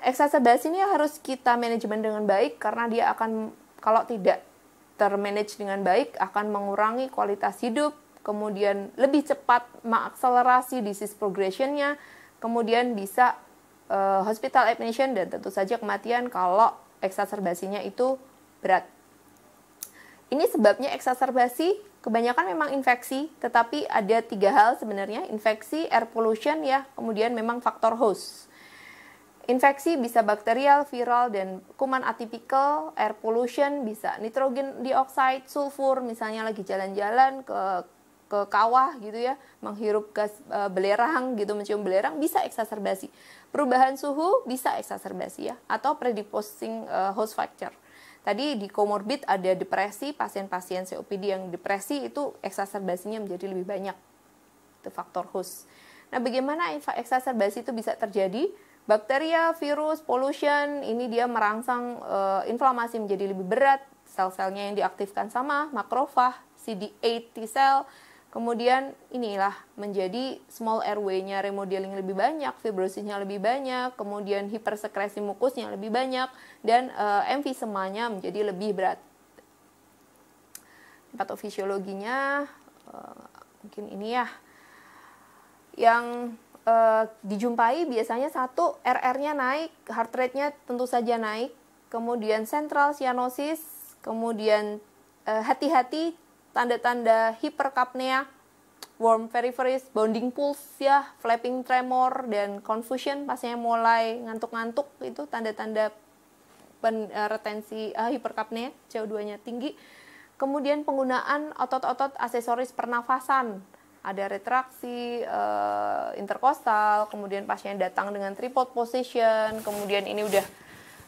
Eksaserbasi ini harus kita manajemen dengan baik karena dia akan kalau tidak termanage dengan baik akan mengurangi kualitas hidup, kemudian lebih cepat mengakselerasi disease progressionnya, kemudian bisa Eh, hospital admission dan tentu saja kematian kalau eksacerbasinya itu berat. Ini sebabnya eksacerbasi kebanyakan memang infeksi, tetapi ada tiga hal sebenarnya, infeksi, air pollution ya, kemudian memang faktor host. Infeksi bisa bakterial, viral, dan kuman atipikal, air pollution bisa nitrogen dioxide, sulfur, misalnya lagi jalan-jalan ke ke kawah gitu ya, menghirup gas e, belerang gitu, mencium belerang bisa eksaserbasi Perubahan suhu bisa eksaserbasi ya atau predisposing e, host factor. Tadi di comorbid ada depresi, pasien-pasien COPD yang depresi itu eksaserbasinya menjadi lebih banyak. Itu faktor host. Nah, bagaimana eksaserbasi itu bisa terjadi? Bakteria, virus, pollution, ini dia merangsang e, inflamasi menjadi lebih berat, sel-selnya yang diaktifkan sama makrofag, CD8 T cell, kemudian inilah menjadi small airway-nya remodeling lebih banyak, fibrosisnya lebih banyak, kemudian hipersekresi mukusnya lebih banyak, dan e, emfisemanya menjadi lebih berat. Patofisiologinya uh, mungkin ini ya, yang uh, dijumpai biasanya satu RR-nya naik, heart rate-nya tentu saja naik, kemudian central cyanosis, kemudian hati-hati tanda-tanda hiperkapnea, warm peripheries, bounding pulse ya, flapping tremor dan confusion pasnya mulai ngantuk-ngantuk itu tanda-tanda pen, uh, retensi uh, eh, hiperkapnea CO2-nya tinggi. Kemudian penggunaan otot-otot aksesoris pernafasan, ada retraksi uh, eh, interkostal, kemudian pasien datang dengan tripod position, kemudian ini udah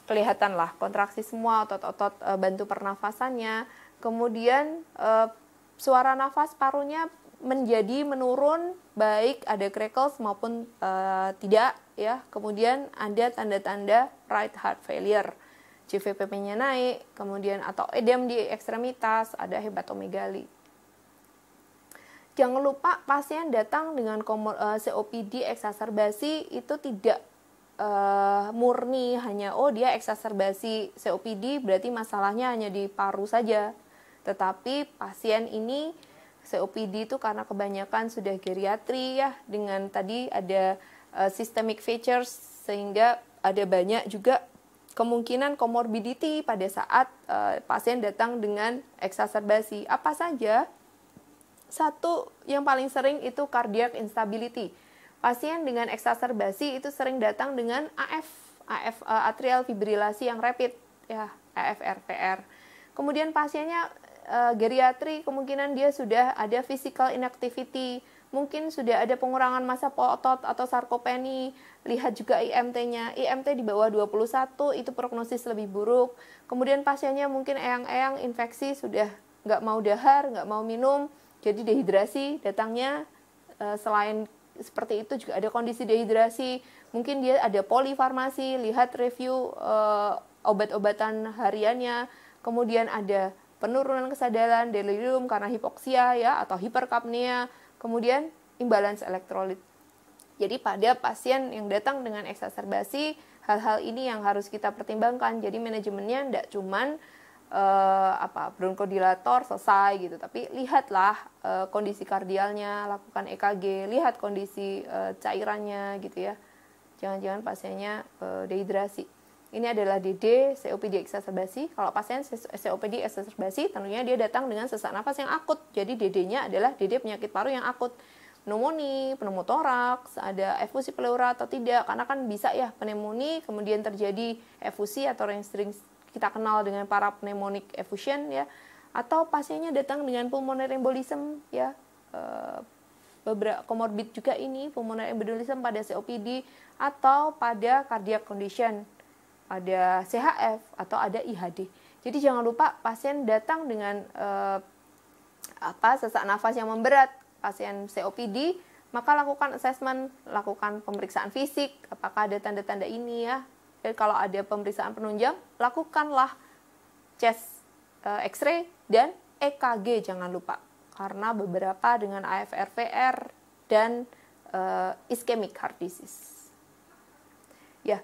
kelihatan lah kontraksi semua otot-otot uh, bantu pernafasannya kemudian uh, suara nafas parunya menjadi menurun baik ada crackles maupun uh, tidak ya kemudian ada tanda-tanda right heart failure CVPP-nya naik kemudian atau edem di ekstremitas ada hepatomegali jangan lupa pasien datang dengan komor, uh, eh, COPD eksacerbasi itu tidak uh, murni hanya oh dia eksacerbasi COPD berarti masalahnya hanya di paru saja tetapi pasien ini COPD itu karena kebanyakan sudah geriatri ya dengan tadi ada uh, systemic features sehingga ada banyak juga kemungkinan comorbidity pada saat uh, pasien datang dengan eksacerbasi. Apa saja? Satu yang paling sering itu cardiac instability. Pasien dengan eksacerbasi itu sering datang dengan AF, AF uh, e, atrial fibrilasi yang rapid ya, AFRPR. Kemudian pasiennya uh, geriatri kemungkinan dia sudah ada physical inactivity, mungkin sudah ada pengurangan masa otot atau sarkopeni. Lihat juga IMT-nya. IMT di bawah 21 itu prognosis lebih buruk. Kemudian pasiennya mungkin eyang-eyang infeksi sudah nggak mau dahar, nggak mau minum, jadi dehidrasi datangnya uh, selain seperti itu juga ada kondisi dehidrasi mungkin dia ada polifarmasi lihat review uh, obat-obatan hariannya kemudian ada penurunan kesadaran, delirium karena hipoksia ya atau hiperkapnia, kemudian imbalance elektrolit. Jadi pada pasien yang datang dengan eksacerbasi, hal-hal ini yang harus kita pertimbangkan. Jadi manajemennya tidak cuman eh, apa bronkodilator selesai gitu, tapi lihatlah eh, kondisi kardialnya, lakukan EKG, lihat kondisi eh, cairannya gitu ya. Jangan-jangan pasiennya dehidrasi. Ini adalah DD COPD eksacerbasi. Kalau pasien COPD eksacerbasi, tentunya dia datang dengan sesak nafas yang akut. Jadi DD-nya adalah DD penyakit paru yang akut. pneumonia pneumotoraks, ada efusi pleura atau tidak. Karena kan bisa ya pneumonia kemudian terjadi efusi atau yang sering kita kenal dengan para pneumonic effusion ya. Atau pasiennya datang dengan pulmoner embolism ya. Eh, beberapa komorbid juga ini pulmoner embolism pada COPD atau pada cardiac condition ada CHF atau ada IHD. Jadi jangan lupa pasien datang dengan eh, apa sesak nafas yang memberat, pasien COPD, maka lakukan asesmen, lakukan pemeriksaan fisik, apakah ada tanda-tanda ini ya. Dan eh, kalau ada pemeriksaan penunjang, lakukanlah chest eh, X-ray dan EKG jangan lupa karena beberapa dengan AFRVR dan iskemik eh, ischemic heart disease. Ya,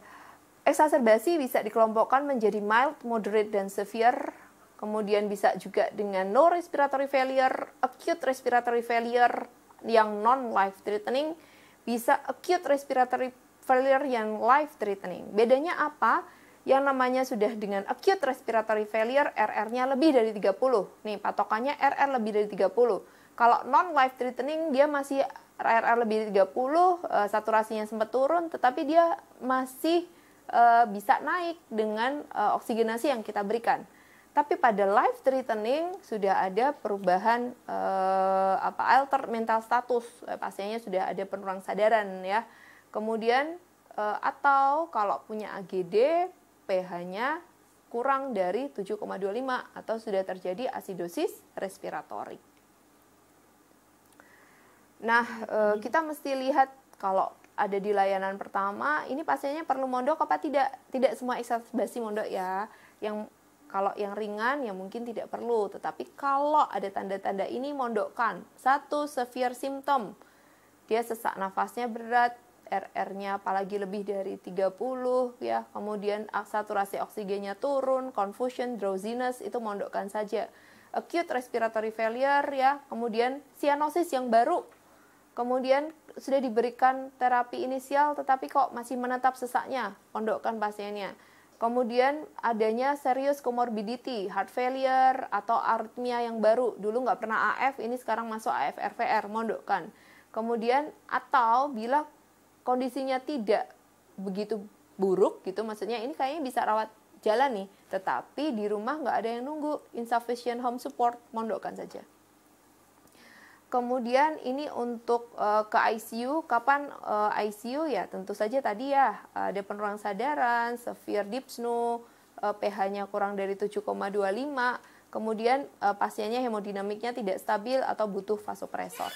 Eksaserbasi bisa dikelompokkan menjadi mild, moderate, dan severe. Kemudian bisa juga dengan no respiratory failure, acute respiratory failure yang non life threatening, bisa acute respiratory failure yang life threatening. Bedanya apa? Yang namanya sudah dengan acute respiratory failure RR-nya lebih dari 30. Nih, patokannya RR lebih dari 30. Kalau non life threatening dia masih RR lebih dari 30, eh, saturasinya sempat turun tetapi dia masih uh, bisa naik dengan uh, oksigenasi yang kita berikan. Tapi pada life threatening sudah ada perubahan uh, apa alter mental status pasiennya sudah ada penurunan sadaran ya. Kemudian atau kalau punya AGD pH-nya kurang dari 7,25 atau sudah terjadi asidosis respiratori. Nah, iya. kita mesti lihat kalau ada di layanan pertama ini pasiennya perlu mondok apa tidak tidak semua exacerbasi mondok ya yang kalau yang ringan ya mungkin tidak perlu tetapi kalau ada tanda-tanda ini mondokkan satu severe symptom dia sesak nafasnya berat RR-nya apalagi lebih dari 30 ya kemudian ah, saturasi oksigennya turun confusion drowsiness itu mondokkan saja acute respiratory failure ya kemudian cyanosis yang baru kemudian sudah diberikan terapi inisial tetapi kok masih menetap sesaknya, pondokkan pasiennya. Kemudian adanya serius comorbidity, heart failure atau aritmia yang baru. Dulu nggak pernah AF, ini sekarang masuk AF RVR, mondokkan. Kemudian atau bila kondisinya tidak begitu buruk gitu, maksudnya ini kayaknya bisa rawat jalan nih, tetapi di rumah nggak ada yang nunggu, insufficient home support, mondokkan saja. Kemudian ini untuk uh, ke ICU, kapan uh, eh, ICU ya tentu saja tadi ya eh, ada penurunan sadaran, severe deep snow, uh, pH-nya kurang dari 7,25, kemudian uh, pasiennya hemodinamiknya tidak stabil atau butuh vasopresor.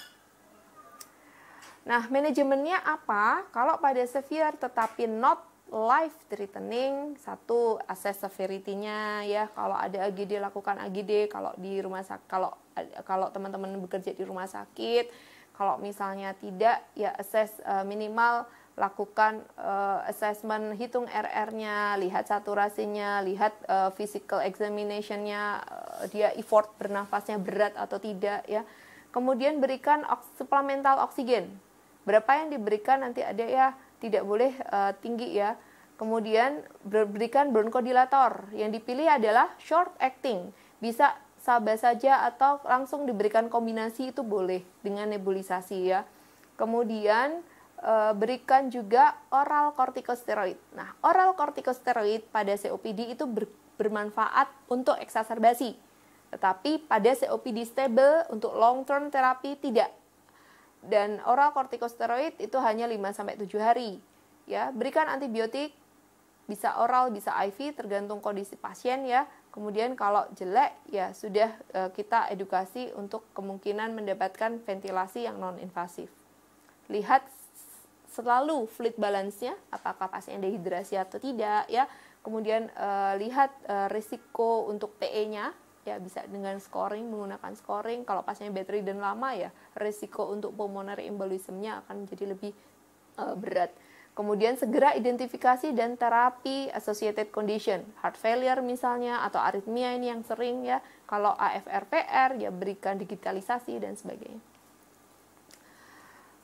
Nah, manajemennya apa? Kalau pada severe tetapi not live threatening, satu assess severity-nya ya kalau ada AGD lakukan AGD, kalau di rumah sakit kalau kalau teman-teman bekerja di rumah sakit, kalau misalnya tidak ya assess uh, minimal lakukan uh, assessment hitung RR-nya, lihat saturasinya, lihat uh, physical examination-nya, uh, dia effort bernafasnya berat atau tidak ya. Kemudian berikan oks suplemental oksigen. Berapa yang diberikan nanti ada ya tidak boleh uh, tinggi ya. Kemudian berikan bronkodilator. Yang dipilih adalah short acting. Bisa sabar saja atau langsung diberikan kombinasi itu boleh dengan nebulisasi ya. Kemudian uh, berikan juga oral kortikosteroid. Nah, oral kortikosteroid pada COPD itu ber, bermanfaat untuk eksaserbasi. Tetapi pada COPD stable untuk long term terapi tidak dan oral kortikosteroid itu hanya 5 sampai 7 hari. Ya, berikan antibiotik bisa oral, bisa IV tergantung kondisi pasien ya. Kemudian kalau jelek ya sudah e, kita edukasi untuk kemungkinan mendapatkan ventilasi yang non invasif. Lihat selalu fluid balance-nya apakah pasien dehidrasi atau tidak ya. Kemudian e, lihat e, risiko untuk PE nya ya bisa dengan scoring menggunakan scoring kalau pasnya battery dan lama ya resiko untuk pulmonary embolismnya akan menjadi lebih uh, berat kemudian segera identifikasi dan terapi associated condition heart failure misalnya atau aritmia ini yang sering ya kalau AFRPR ya berikan digitalisasi dan sebagainya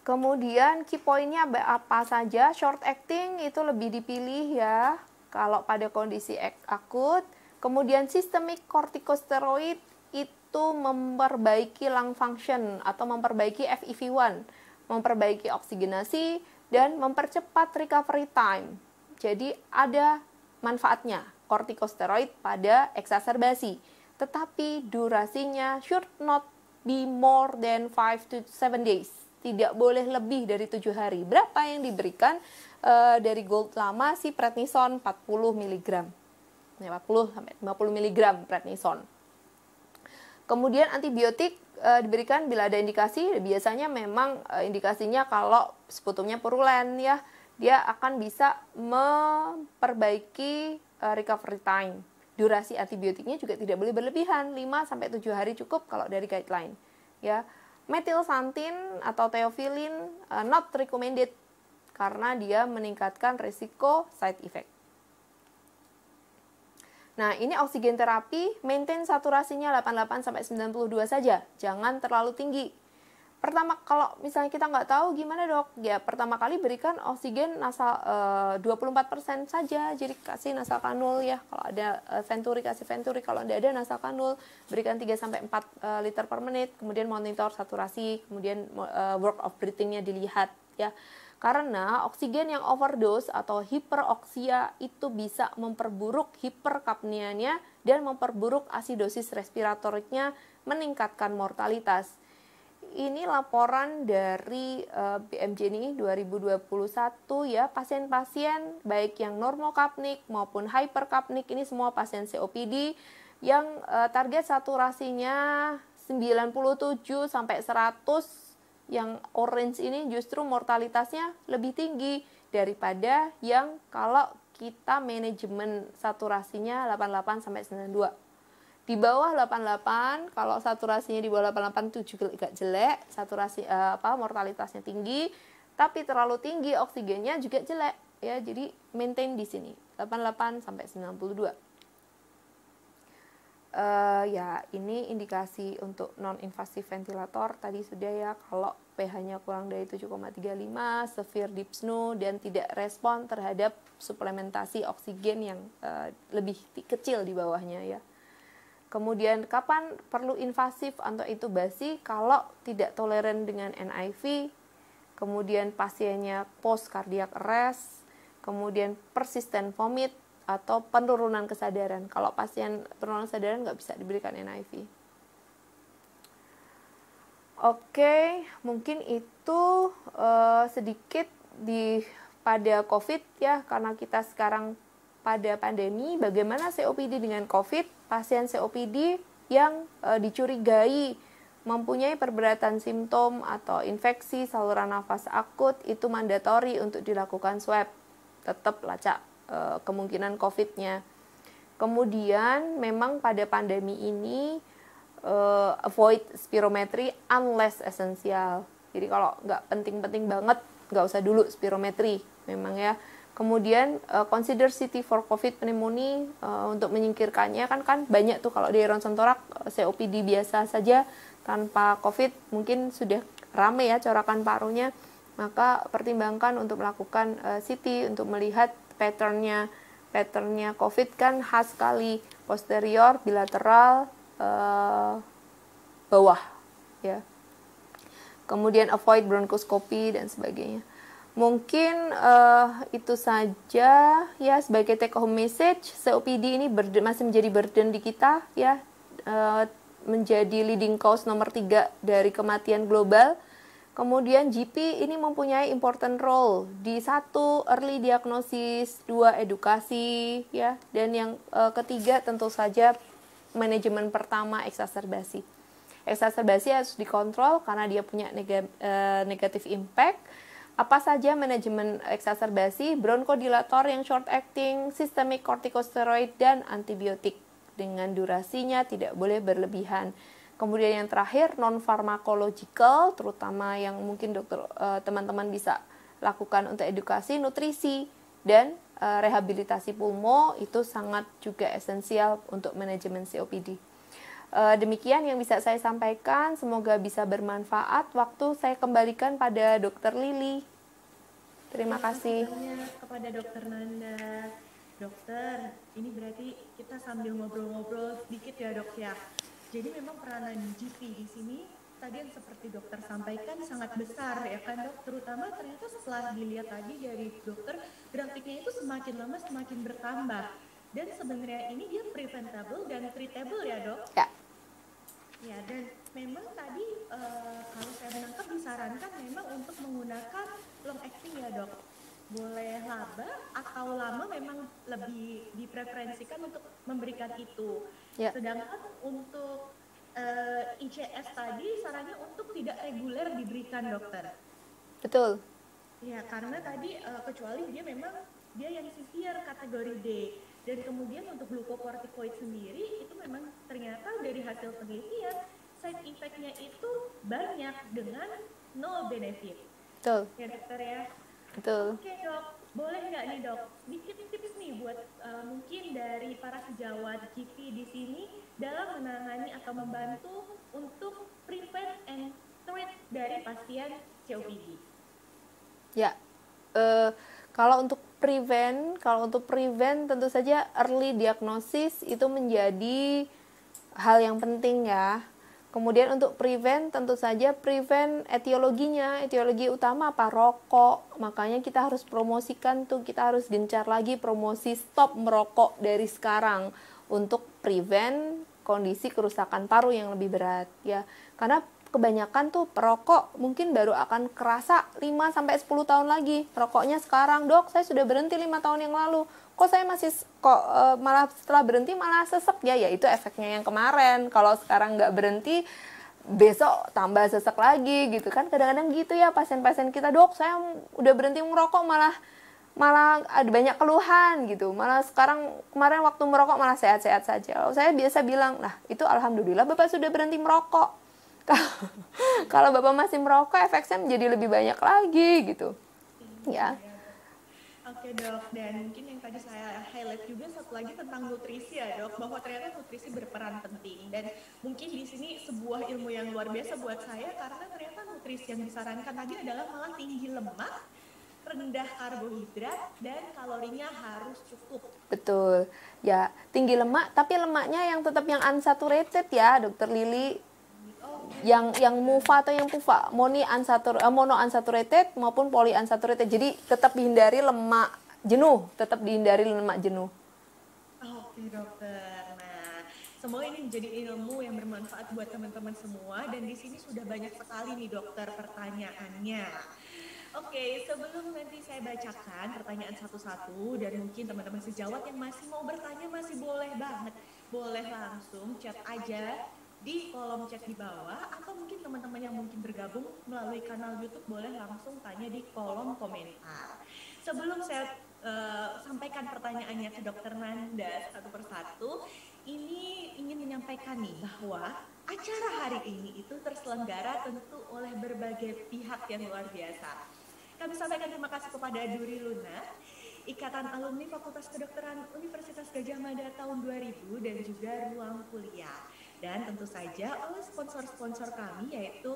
Kemudian key pointnya apa saja? Short acting itu lebih dipilih ya. Kalau pada kondisi akut, Kemudian sistemik kortikosteroid itu memperbaiki lung function atau memperbaiki FEV1, memperbaiki oksigenasi dan mempercepat recovery time. Jadi ada manfaatnya kortikosteroid pada eksacerbasi, tetapi durasinya should not be more than 5 to 7 days. Tidak boleh lebih dari 7 hari. Berapa yang diberikan e, dari gold lama si prednison 40 mg. 50 sampai 50 mg prednison. Kemudian antibiotik e, diberikan bila ada indikasi, biasanya memang e, indikasinya kalau sputumnya purulen ya, dia akan bisa memperbaiki e, recovery time. Durasi antibiotiknya juga tidak boleh berlebihan, 5 sampai 7 hari cukup kalau dari guideline. Ya. Metilsantin atau teofilin e, not recommended karena dia meningkatkan risiko side effect. Nah, ini oksigen terapi maintain saturasinya 88 sampai 92 saja, jangan terlalu tinggi. Pertama kalau misalnya kita nggak tahu gimana dok, ya pertama kali berikan oksigen nasal e, eh, 24% saja, jadi kasih nasal kanul ya. Kalau ada e, venturi kasih venturi, kalau tidak ada nasal kanul berikan 3 4 e, liter per menit, kemudian monitor saturasi, kemudian e, work of breathingnya dilihat ya. Karena oksigen yang overdose atau hiperoksia itu bisa memperburuk hiperkapnianya dan memperburuk asidosis respiratoriknya meningkatkan mortalitas. Ini laporan dari uh, BMJ ini 2021 ya, pasien-pasien baik yang normokapnik maupun hiperkapnik ini semua pasien COPD yang eh, target saturasinya 97 sampai 100 yang orange ini justru mortalitasnya lebih tinggi daripada yang kalau kita manajemen saturasinya 88 sampai 92. Di bawah 88 kalau saturasinya di bawah 88 itu juga agak jelek, saturasi eh, apa mortalitasnya tinggi, tapi terlalu tinggi oksigennya juga jelek ya. Jadi maintain di sini 88 sampai 92 uh, eh, ya ini indikasi untuk non invasif ventilator tadi sudah ya kalau pH-nya kurang dari 7,35, severe deep snow dan tidak respon terhadap suplementasi oksigen yang uh, lebih kecil di bawahnya ya. Kemudian kapan perlu invasif itu basi kalau tidak toleran dengan NIV, kemudian pasiennya post cardiac arrest, kemudian persisten vomit atau penurunan kesadaran. Kalau pasien penurunan kesadaran nggak bisa diberikan NIV. Oke, mungkin itu uh, sedikit di pada COVID ya, karena kita sekarang pada pandemi, bagaimana COPD dengan COVID, pasien COPD yang uh, dicurigai mempunyai perberatan simptom atau infeksi saluran nafas akut itu mandatori untuk dilakukan swab. Tetap lacak uh, eh, kemungkinan COVID-nya. Kemudian memang pada pandemi ini uh, avoid spirometri unless esensial. Jadi kalau nggak penting-penting banget, nggak usah dulu spirometri memang ya. Kemudian uh, consider CT for COVID pneumonia uh, untuk menyingkirkannya kan kan banyak tuh kalau di ronsen torak COPD biasa saja tanpa COVID mungkin sudah rame ya corakan parunya maka pertimbangkan untuk melakukan uh, CT untuk melihat patternnya patternnya COVID kan khas sekali posterior bilateral uh, bawah ya kemudian avoid bronkoskopi dan sebagainya mungkin uh, itu saja ya sebagai take home message COPD ini burden, masih menjadi burden di kita ya uh, menjadi leading cause nomor tiga dari kematian global Kemudian GP ini mempunyai important role di satu early diagnosis, dua edukasi ya, dan yang e, ketiga tentu saja manajemen pertama eksacerbasi. Eksacerbasi harus dikontrol karena dia punya eh, negatif impact. Apa saja manajemen eksacerbasi? Bronkodilator yang short acting, sistemik kortikosteroid dan antibiotik dengan durasinya tidak boleh berlebihan. Kemudian yang terakhir non pharmacological terutama yang mungkin dokter eh, teman-teman bisa lakukan untuk edukasi nutrisi dan Eh, rehabilitasi pulmo itu sangat juga esensial untuk manajemen COPD. Eh, demikian yang bisa saya sampaikan, semoga bisa bermanfaat. Waktu saya kembalikan pada Dokter Lili. Terima kasih. Kepada Dokter Nanda, Dokter, ini berarti kita sambil ngobrol-ngobrol sedikit ya dok ya. Jadi memang peranan GP di sini tadi yang seperti dokter sampaikan sangat besar ya kan dok, terutama ternyata setelah dilihat tadi dari dokter grafiknya itu semakin lama semakin bertambah dan sebenarnya ini dia preventable dan treatable ya dok. Ya. Ya dan memang tadi uh, kalau saya menangkap disarankan memang untuk menggunakan long acting ya dok. Boleh laba atau lama memang lebih dipreferensikan untuk memberikan itu. Ya. Sedangkan untuk uh, eh, ICS tadi sarannya untuk tidak reguler diberikan dokter. Betul. Ya karena tadi uh, kecuali dia memang dia yang severe kategori D dan kemudian untuk glukokortikoid sendiri itu memang ternyata dari hasil penelitian side effect-nya itu banyak dengan no benefit. Betul. Ya dokter ya. Betul. Oke okay, dok boleh nggak nih dok, dikit tips nih buat uh, mungkin dari para sejawat GP di sini dalam menangani atau membantu untuk prevent and treat dari pasien COPD. Ya, uh, kalau untuk prevent, kalau untuk prevent tentu saja early diagnosis itu menjadi hal yang penting ya Kemudian untuk prevent tentu saja prevent etiologinya, etiologi utama apa? Rokok. Makanya kita harus promosikan tuh, kita harus gencar lagi promosi stop merokok dari sekarang untuk prevent kondisi kerusakan paru yang lebih berat ya. Karena kebanyakan tuh perokok mungkin baru akan kerasa 5 sampai 10 tahun lagi. Rokoknya sekarang, "Dok, saya sudah berhenti 5 tahun yang lalu." kok saya masih kok uh, malah setelah berhenti malah sesek ya ya itu efeknya yang kemarin kalau sekarang nggak berhenti besok tambah sesek lagi gitu kan kadang-kadang gitu ya pasien-pasien kita dok saya udah berhenti merokok malah malah ada banyak keluhan gitu malah sekarang kemarin waktu merokok malah sehat-sehat saja saya biasa bilang nah itu alhamdulillah bapak sudah berhenti merokok kalau bapak masih merokok efeknya menjadi lebih banyak lagi gitu ya Oke dok, dan mungkin yang tadi saya highlight juga satu lagi tentang nutrisi ya dok, bahwa ternyata nutrisi berperan penting dan mungkin di sini sebuah ilmu yang luar biasa buat saya karena ternyata nutrisi yang disarankan tadi adalah malah tinggi lemak, rendah karbohidrat dan kalorinya harus cukup. Betul, ya tinggi lemak tapi lemaknya yang tetap yang unsaturated ya dokter Lili yang yang MUFA atau yang PUFA, moni unsatur, uh, eh, mono unsaturated maupun poli unsaturated. Jadi tetap dihindari lemak jenuh, tetap dihindari lemak jenuh. Oke, dokter. Nah, semoga ini menjadi ilmu yang bermanfaat buat teman-teman semua dan di sini sudah banyak sekali nih dokter pertanyaannya. Oke, sebelum nanti saya bacakan pertanyaan satu-satu dan mungkin teman-teman sejawat yang masih mau bertanya masih boleh banget. Boleh langsung chat aja di kolom chat di bawah atau mungkin teman-teman yang mungkin bergabung melalui kanal YouTube boleh langsung tanya di kolom komentar. Sebelum saya uh, sampaikan pertanyaannya ke Dokter Nanda satu persatu, ini ingin menyampaikan nih bahwa acara hari ini itu terselenggara tentu oleh berbagai pihak yang luar biasa. Kami sampaikan terima kasih kepada Duri Luna Ikatan Alumni Fakultas Kedokteran Universitas Gajah Mada tahun 2000 dan juga Ruang Kuliah dan tentu saja oleh sponsor-sponsor kami yaitu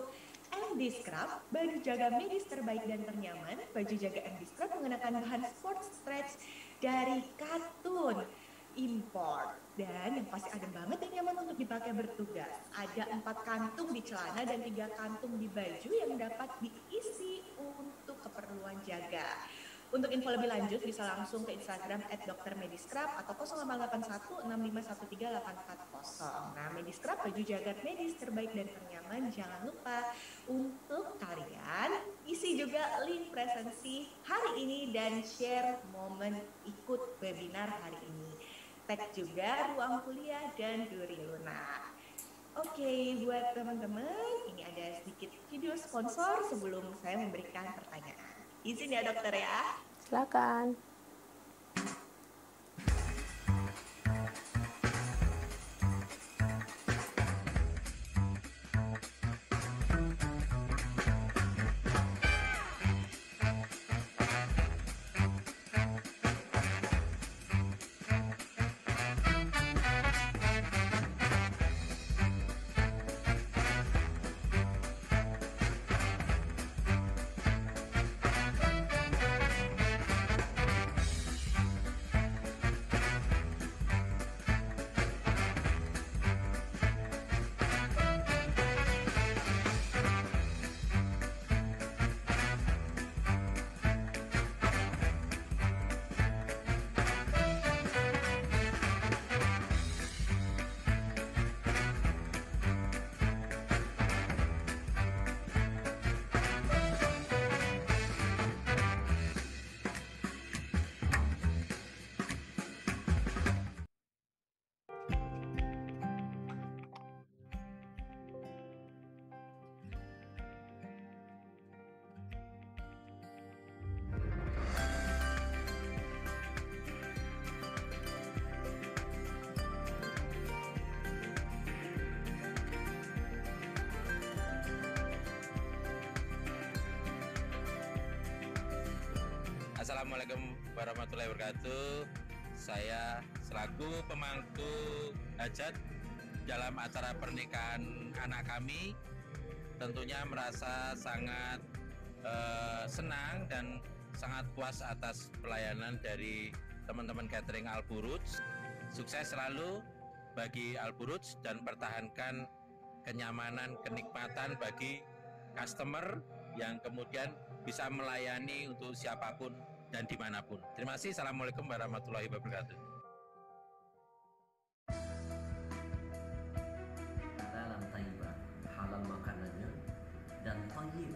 MD Scrub, baju jaga medis terbaik dan ternyaman. Baju jaga MD Scrub mengenakan bahan sport stretch dari katun impor dan yang pasti adem banget dan nyaman untuk dipakai bertugas. Ada empat kantung di celana dan tiga kantung di baju yang dapat diisi untuk keperluan jaga. Untuk info lebih lanjut bisa langsung ke Instagram at atau 0881 Nah, Mediscrap baju jagat medis terbaik dan ternyaman. Jangan lupa untuk kalian isi juga link presensi hari ini dan share momen ikut webinar hari ini. Tag juga ruang kuliah dan duri lunak. Oke, buat teman-teman, ini ada sedikit video sponsor sebelum saya memberikan pertanyaan. Izin ya dokter ya. Silakan. Assalamualaikum warahmatullahi wabarakatuh. Saya selaku pemangku hajat dalam acara pernikahan anak kami tentunya merasa sangat eh, senang dan sangat puas atas pelayanan dari teman-teman catering Alburuts. Sukses selalu bagi Alburuts dan pertahankan kenyamanan, kenikmatan bagi customer yang kemudian bisa melayani untuk siapapun dan dimanapun. Terima kasih. Assalamualaikum warahmatullahi wabarakatuh. Halal Taibah, halal makanannya dan Taib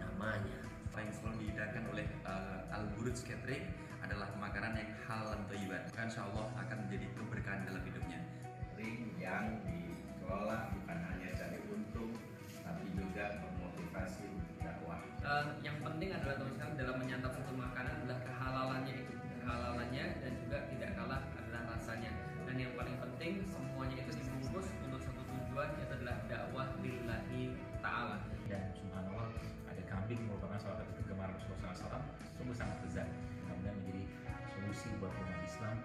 namanya. Apa yang selalu dihidangkan oleh uh, eh, Al Buruj Catering adalah makanan yang halal dan taibah. Insya Allah akan menjadi keberkahan dalam hidupnya. Catering yang dikelola bukan hanya cari untung, tapi juga memotivasi untuk dakwah. Eh, uh, yang penting adalah teman-teman dalam menyantap suatu makanan adalah kehalalannya itu, kehalalannya dan juga tidak kalah adalah rasanya. Dan yang paling penting semuanya itu dibungkus untuk satu tujuan yaitu adalah dakwah lillahi taala. Dan subhanallah ada kambing merupakan salah satu kegemaran Rasulullah SAW sungguh sangat lezat. kemudian menjadi solusi buat umat Islam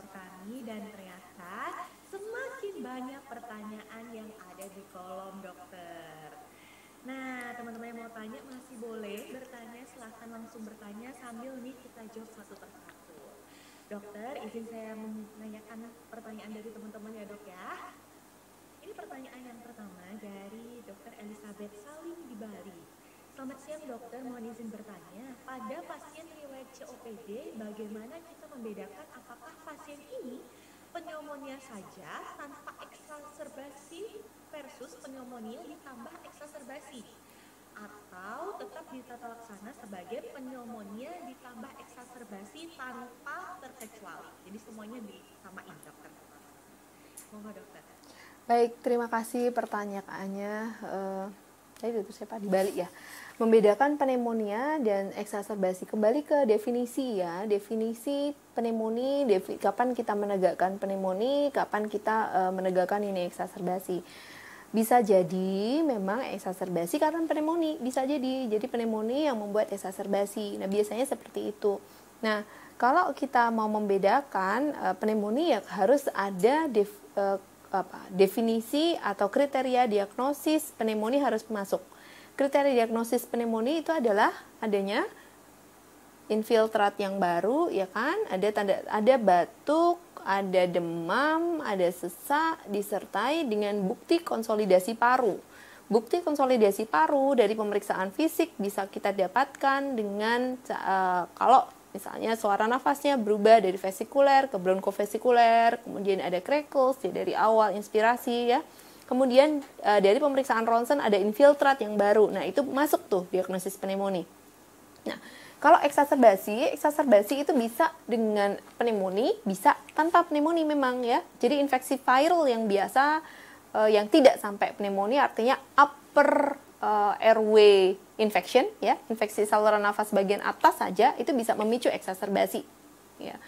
sponsor kami dan ternyata semakin banyak pertanyaan yang ada di kolom dokter. Nah, teman-teman yang mau tanya masih boleh bertanya, silahkan langsung bertanya sambil nih kita jawab satu persatu. Dokter, izin saya menanyakan pertanyaan dari teman-teman ya dok ya. Ini pertanyaan yang pertama dari dokter Elizabeth Salim di Bali. Selamat siang dokter, mohon izin bertanya. Pada pasien riwayat COPD, bagaimana kita membedakan apakah pasien ini pneumonia saja tanpa eksacerbasi versus pneumonia ditambah eksacerbasi? Atau tetap ditata laksana sebagai pneumonia ditambah eksacerbasi tanpa terkecuali? Jadi semuanya disamain dokter. Mohon dokter. Baik, terima kasih pertanyaannya. Uh tadi dokter siapa di balik ya membedakan pneumonia dan eksacerbasi kembali ke definisi ya definisi pneumonia defi, kapan kita menegakkan pneumonia kapan kita uh, menegakkan ini eksacerbasi bisa jadi memang eksacerbasi karena pneumonia bisa jadi jadi pneumonia yang membuat eksacerbasi nah biasanya seperti itu nah kalau kita mau membedakan uh, pneumonia harus ada def, uh, apa definisi atau kriteria diagnosis pneumonia harus masuk. Kriteria diagnosis pneumonia itu adalah adanya infiltrat yang baru ya kan, ada tanda ada batuk, ada demam, ada sesak disertai dengan bukti konsolidasi paru. Bukti konsolidasi paru dari pemeriksaan fisik bisa kita dapatkan dengan uh, kalau Misalnya suara nafasnya berubah dari vesikuler ke bronkovesikuler, kemudian ada crackles ya dari awal inspirasi ya. Kemudian e, dari pemeriksaan ronsen ada infiltrat yang baru. Nah, itu masuk tuh diagnosis pneumonia. Nah, kalau eksaserbasi eksaserbasi itu bisa dengan pneumonia, bisa tanpa pneumonia memang ya. Jadi infeksi viral yang biasa e, yang tidak sampai pneumonia artinya upper e, airway infection ya, infeksi saluran nafas bagian atas saja itu bisa memicu eksacerbasi. Ya.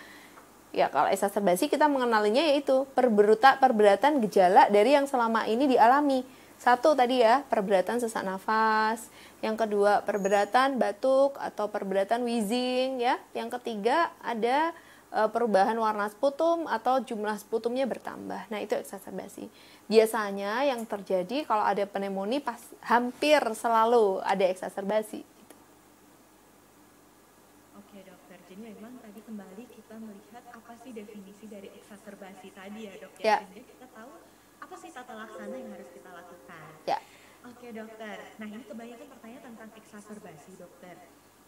Ya, kalau eksacerbasi kita mengenalinya yaitu perberuta perberatan gejala dari yang selama ini dialami. Satu tadi ya, perberatan sesak nafas. Yang kedua, perberatan batuk atau perberatan wheezing ya. Yang ketiga ada eh, perubahan warna sputum atau jumlah sputumnya bertambah. Nah, itu eksacerbasi biasanya yang terjadi kalau ada pneumonia pas hampir selalu ada eksacerbasi. Oke dokter, jadi memang tadi kembali kita melihat apa sih definisi dari eksacerbasi tadi ya dokter ya? ya. Jadi kita tahu apa sih tata laksana yang harus kita lakukan. Ya. Oke dokter, nah ini kebanyakan pertanyaan tentang eksacerbasi dokter.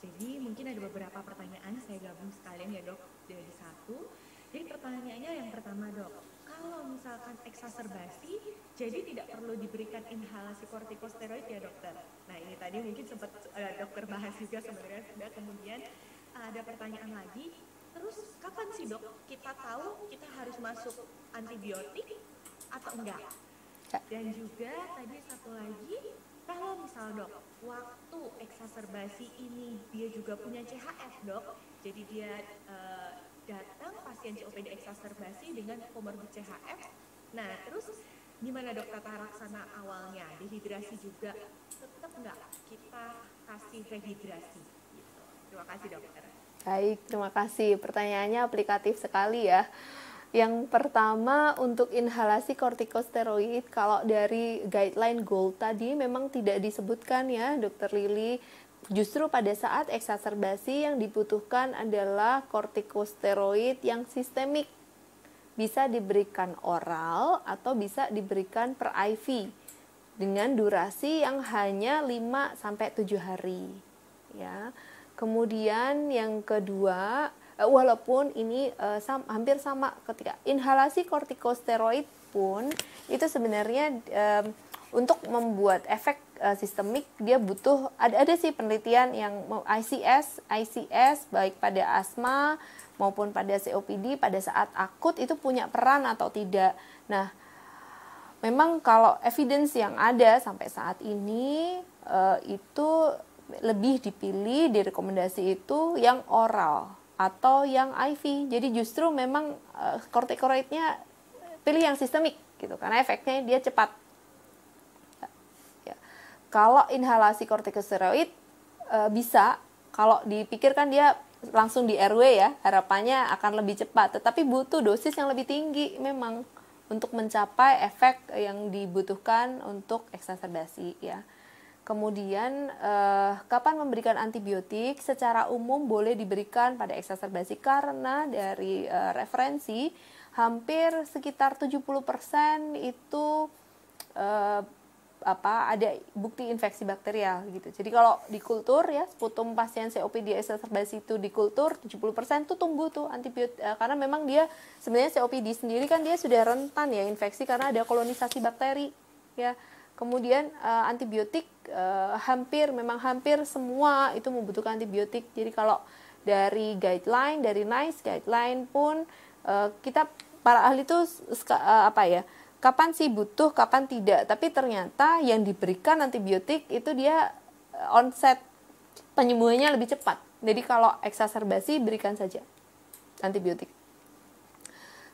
Jadi mungkin ada beberapa pertanyaan saya gabung sekalian ya dok dari satu. Jadi pertanyaannya yang pertama dok, kalau misalkan eksaserbasi, jadi tidak perlu diberikan inhalasi kortikosteroid ya dokter. Nah ini tadi mungkin sempat uh, dokter bahas juga sebenarnya sudah kemudian ada pertanyaan lagi. Terus kapan sih dok kita tahu kita harus masuk antibiotik atau enggak? Dan juga tadi satu lagi, kalau misal dok, waktu eksaserbasi ini dia juga punya CHF dok, jadi dia uh, datang pasien COPD eksacerbasi dengan komorbid CHF. Nah, terus gimana dok tata laksana awalnya? Dehidrasi juga tetap nggak kita kasih rehidrasi? Terima kasih dokter. Baik, terima kasih. Pertanyaannya aplikatif sekali ya. Yang pertama untuk inhalasi kortikosteroid kalau dari guideline GOLD tadi memang tidak disebutkan ya dokter Lili Justru pada saat eksaserbasi yang dibutuhkan adalah kortikosteroid yang sistemik. Bisa diberikan oral atau bisa diberikan per IV dengan durasi yang hanya 5 sampai 7 hari. Ya. Kemudian yang kedua, eh, walaupun ini eh, hampir sama ketika inhalasi kortikosteroid pun itu sebenarnya eh, untuk membuat efek uh, sistemik dia butuh ada ada sih penelitian yang ICS ICS baik pada asma maupun pada COPD pada saat akut itu punya peran atau tidak. Nah, memang kalau evidence yang ada sampai saat ini uh, itu lebih dipilih di rekomendasi itu yang oral atau yang IV. Jadi justru memang uh, kortikoidnya pilih yang sistemik gitu karena efeknya dia cepat kalau inhalasi kortikosteroid e, bisa, kalau dipikirkan dia langsung di RW ya, harapannya akan lebih cepat, tetapi butuh dosis yang lebih tinggi memang untuk mencapai efek yang dibutuhkan untuk eksacerbasi ya. Kemudian eh, kapan memberikan antibiotik secara umum boleh diberikan pada eksacerbasi karena dari eh, referensi hampir sekitar 70% itu eh, apa ada bukti infeksi bakterial gitu. Jadi kalau di kultur ya sputum pasien COPD exacerbasi itu di kultur 70% tuh tumbuh tuh antibiotik uh, eh, karena memang dia sebenarnya COPD sendiri kan dia sudah rentan ya infeksi karena ada kolonisasi bakteri ya. Kemudian uh, antibiotik uh, hampir memang hampir semua itu membutuhkan antibiotik. Jadi kalau dari guideline dari NICE guideline pun uh, kita para ahli itu uh, apa ya? kapan sih butuh, kapan tidak. Tapi ternyata yang diberikan antibiotik itu dia eh, onset penyembuhannya lebih cepat. Jadi kalau eksaserbasi berikan saja antibiotik.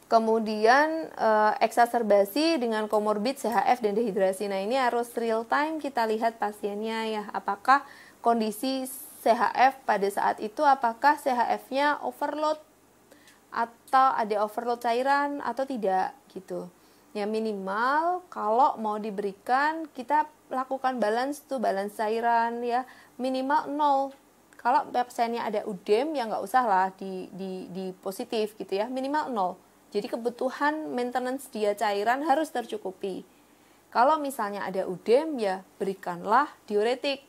Kemudian eh, eksaserbasi dengan komorbid CHF dan dehidrasi. Nah, ini harus real time kita lihat pasiennya ya, apakah kondisi CHF pada saat itu apakah CHF-nya overload atau ada overload cairan atau tidak gitu. Ya minimal kalau mau diberikan kita lakukan balance tuh balance cairan ya minimal nol Kalau pasiennya ada udem ya nggak usah lah di, di, di positif gitu ya minimal nol Jadi kebutuhan maintenance dia cairan harus tercukupi. Kalau misalnya ada udem ya berikanlah diuretik.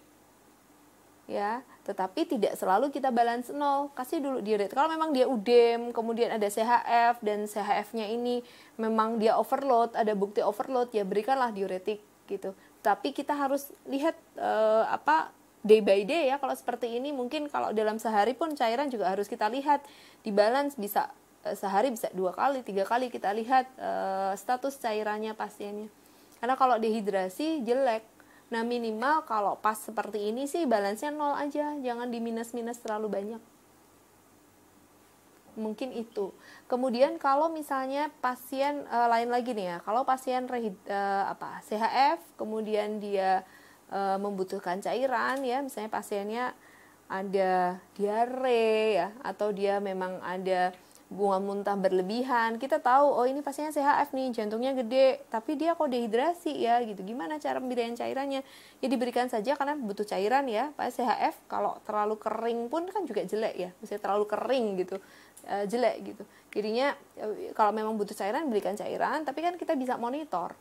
Ya tetapi tidak selalu kita balance nol kasih dulu dia kalau memang dia udem kemudian ada CHF dan CHF-nya ini memang dia overload ada bukti overload ya berikanlah diuretik gitu tapi kita harus lihat uh, apa day by day ya kalau seperti ini mungkin kalau dalam sehari pun cairan juga harus kita lihat di balance bisa uh, sehari bisa dua kali tiga kali kita lihat uh, status cairannya pasiennya karena kalau dehidrasi jelek Nah minimal kalau pas seperti ini sih balansnya nol aja, jangan di minus-minus terlalu banyak. Mungkin itu. Kemudian kalau misalnya pasien e, lain lagi nih ya, kalau pasien re, e, eh, apa CHF, kemudian dia e, membutuhkan cairan ya, misalnya pasiennya ada diare ya, atau dia memang ada bunga muntah berlebihan kita tahu oh ini pasiennya CHF nih jantungnya gede tapi dia kok dehidrasi ya gitu gimana cara pemberian cairannya ya diberikan saja karena butuh cairan ya pas CHF kalau terlalu kering pun kan juga jelek ya misalnya terlalu kering gitu e, jelek gitu jadinya e, kalau memang butuh cairan berikan cairan tapi kan kita bisa monitor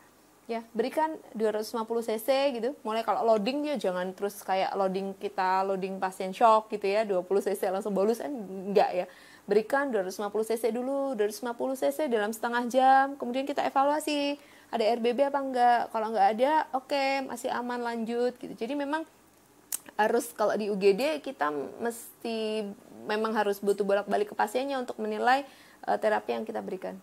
ya berikan 250 cc gitu mulai kalau loading ya jangan terus kayak loading kita loading pasien shock gitu ya 20 cc langsung bolus kan enggak ya berikan 250 cc dulu 250 cc dalam setengah jam kemudian kita evaluasi ada RBB apa enggak kalau enggak ada oke okay, masih aman lanjut gitu jadi memang harus kalau di UGD kita mesti memang harus butuh bolak-balik ke pasiennya untuk menilai uh, terapi yang kita berikan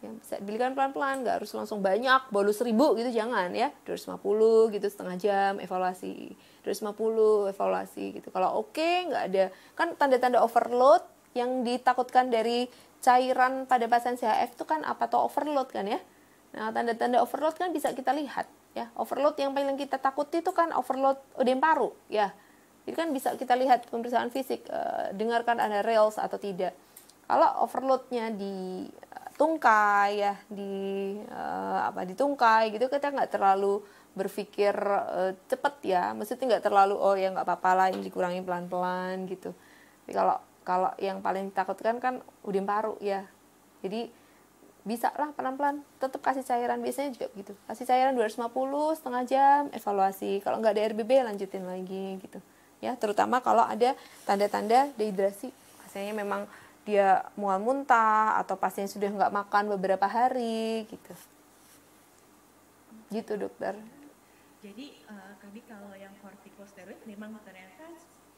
ya bisa dibelikan pelan-pelan nggak harus langsung banyak bolus seribu gitu jangan ya 250 gitu setengah jam evaluasi 250 evaluasi gitu kalau oke okay, nggak ada kan tanda-tanda overload yang ditakutkan dari cairan pada pasien CHF itu kan apa atau overload kan ya. Nah, tanda-tanda overload kan bisa kita lihat ya. Overload yang paling kita takuti itu kan overload udem paru ya. Jadi kan bisa kita lihat pemeriksaan fisik e, dengarkan ada rails atau tidak. Kalau overloadnya di tungkai ya di e, apa di tungkai gitu kita nggak terlalu berpikir e, cepet ya maksudnya nggak terlalu oh ya nggak apa-apa lah ini dikurangi pelan-pelan gitu tapi kalau kalau yang paling ditakutkan kan udin paru ya jadi bisa lah pelan-pelan tetap kasih cairan biasanya juga gitu kasih cairan 250 setengah jam evaluasi kalau nggak ada RBB lanjutin lagi gitu ya terutama kalau ada tanda-tanda dehidrasi pasiennya memang dia mual muntah atau pasien sudah nggak makan beberapa hari gitu gitu dokter jadi uh, eh, kami kalau yang kortikosteroid memang bukan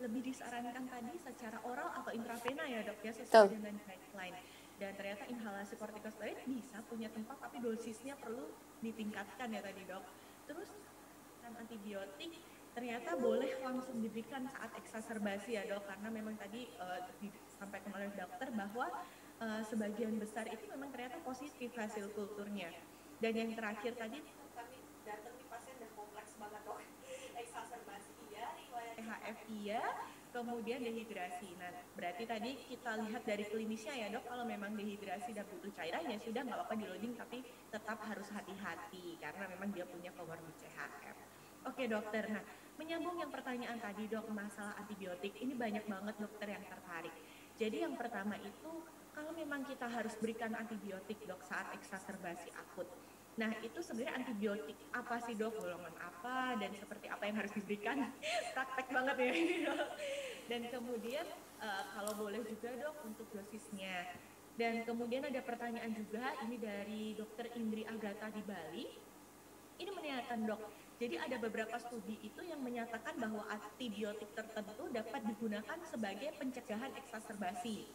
lebih disarankan tadi secara oral atau intravena ya dok ya sesuai Tuh. dengan guideline. Dan ternyata inhalasi kortikosteroid bisa punya tempat tapi dosisnya perlu ditingkatkan ya tadi dok. Terus dan antibiotik ternyata boleh langsung diberikan saat eksaserbasi ya dok karena memang tadi uh, disampaikan oleh dokter bahwa uh, sebagian besar itu memang ternyata positif hasil kulturnya dan yang terakhir tadi kami datang di kompleks banget dok THF iya, kemudian dehidrasi. Nah, berarti tadi kita lihat dari klinisnya ya dok, kalau memang dehidrasi dan butuh cairan ya sudah nggak apa-apa di loading, tapi tetap harus hati-hati karena memang dia punya comorbid CHF. Ya. Oke dokter, nah menyambung yang pertanyaan tadi dok masalah antibiotik, ini banyak banget dokter yang tertarik. Jadi yang pertama itu kalau memang kita harus berikan antibiotik dok saat eksaserbasi akut, Nah, itu sebenarnya antibiotik apa sih dok, golongan apa, dan seperti apa yang harus diberikan? Praktek banget ya ini dok. Dan kemudian uh, kalau boleh juga dok untuk dosisnya. Dan kemudian ada pertanyaan juga ini dari dokter Indri Agata di Bali. Ini menyatakan dok, jadi ada beberapa studi itu yang menyatakan bahwa antibiotik tertentu dapat digunakan sebagai pencegahan eksacerbasi.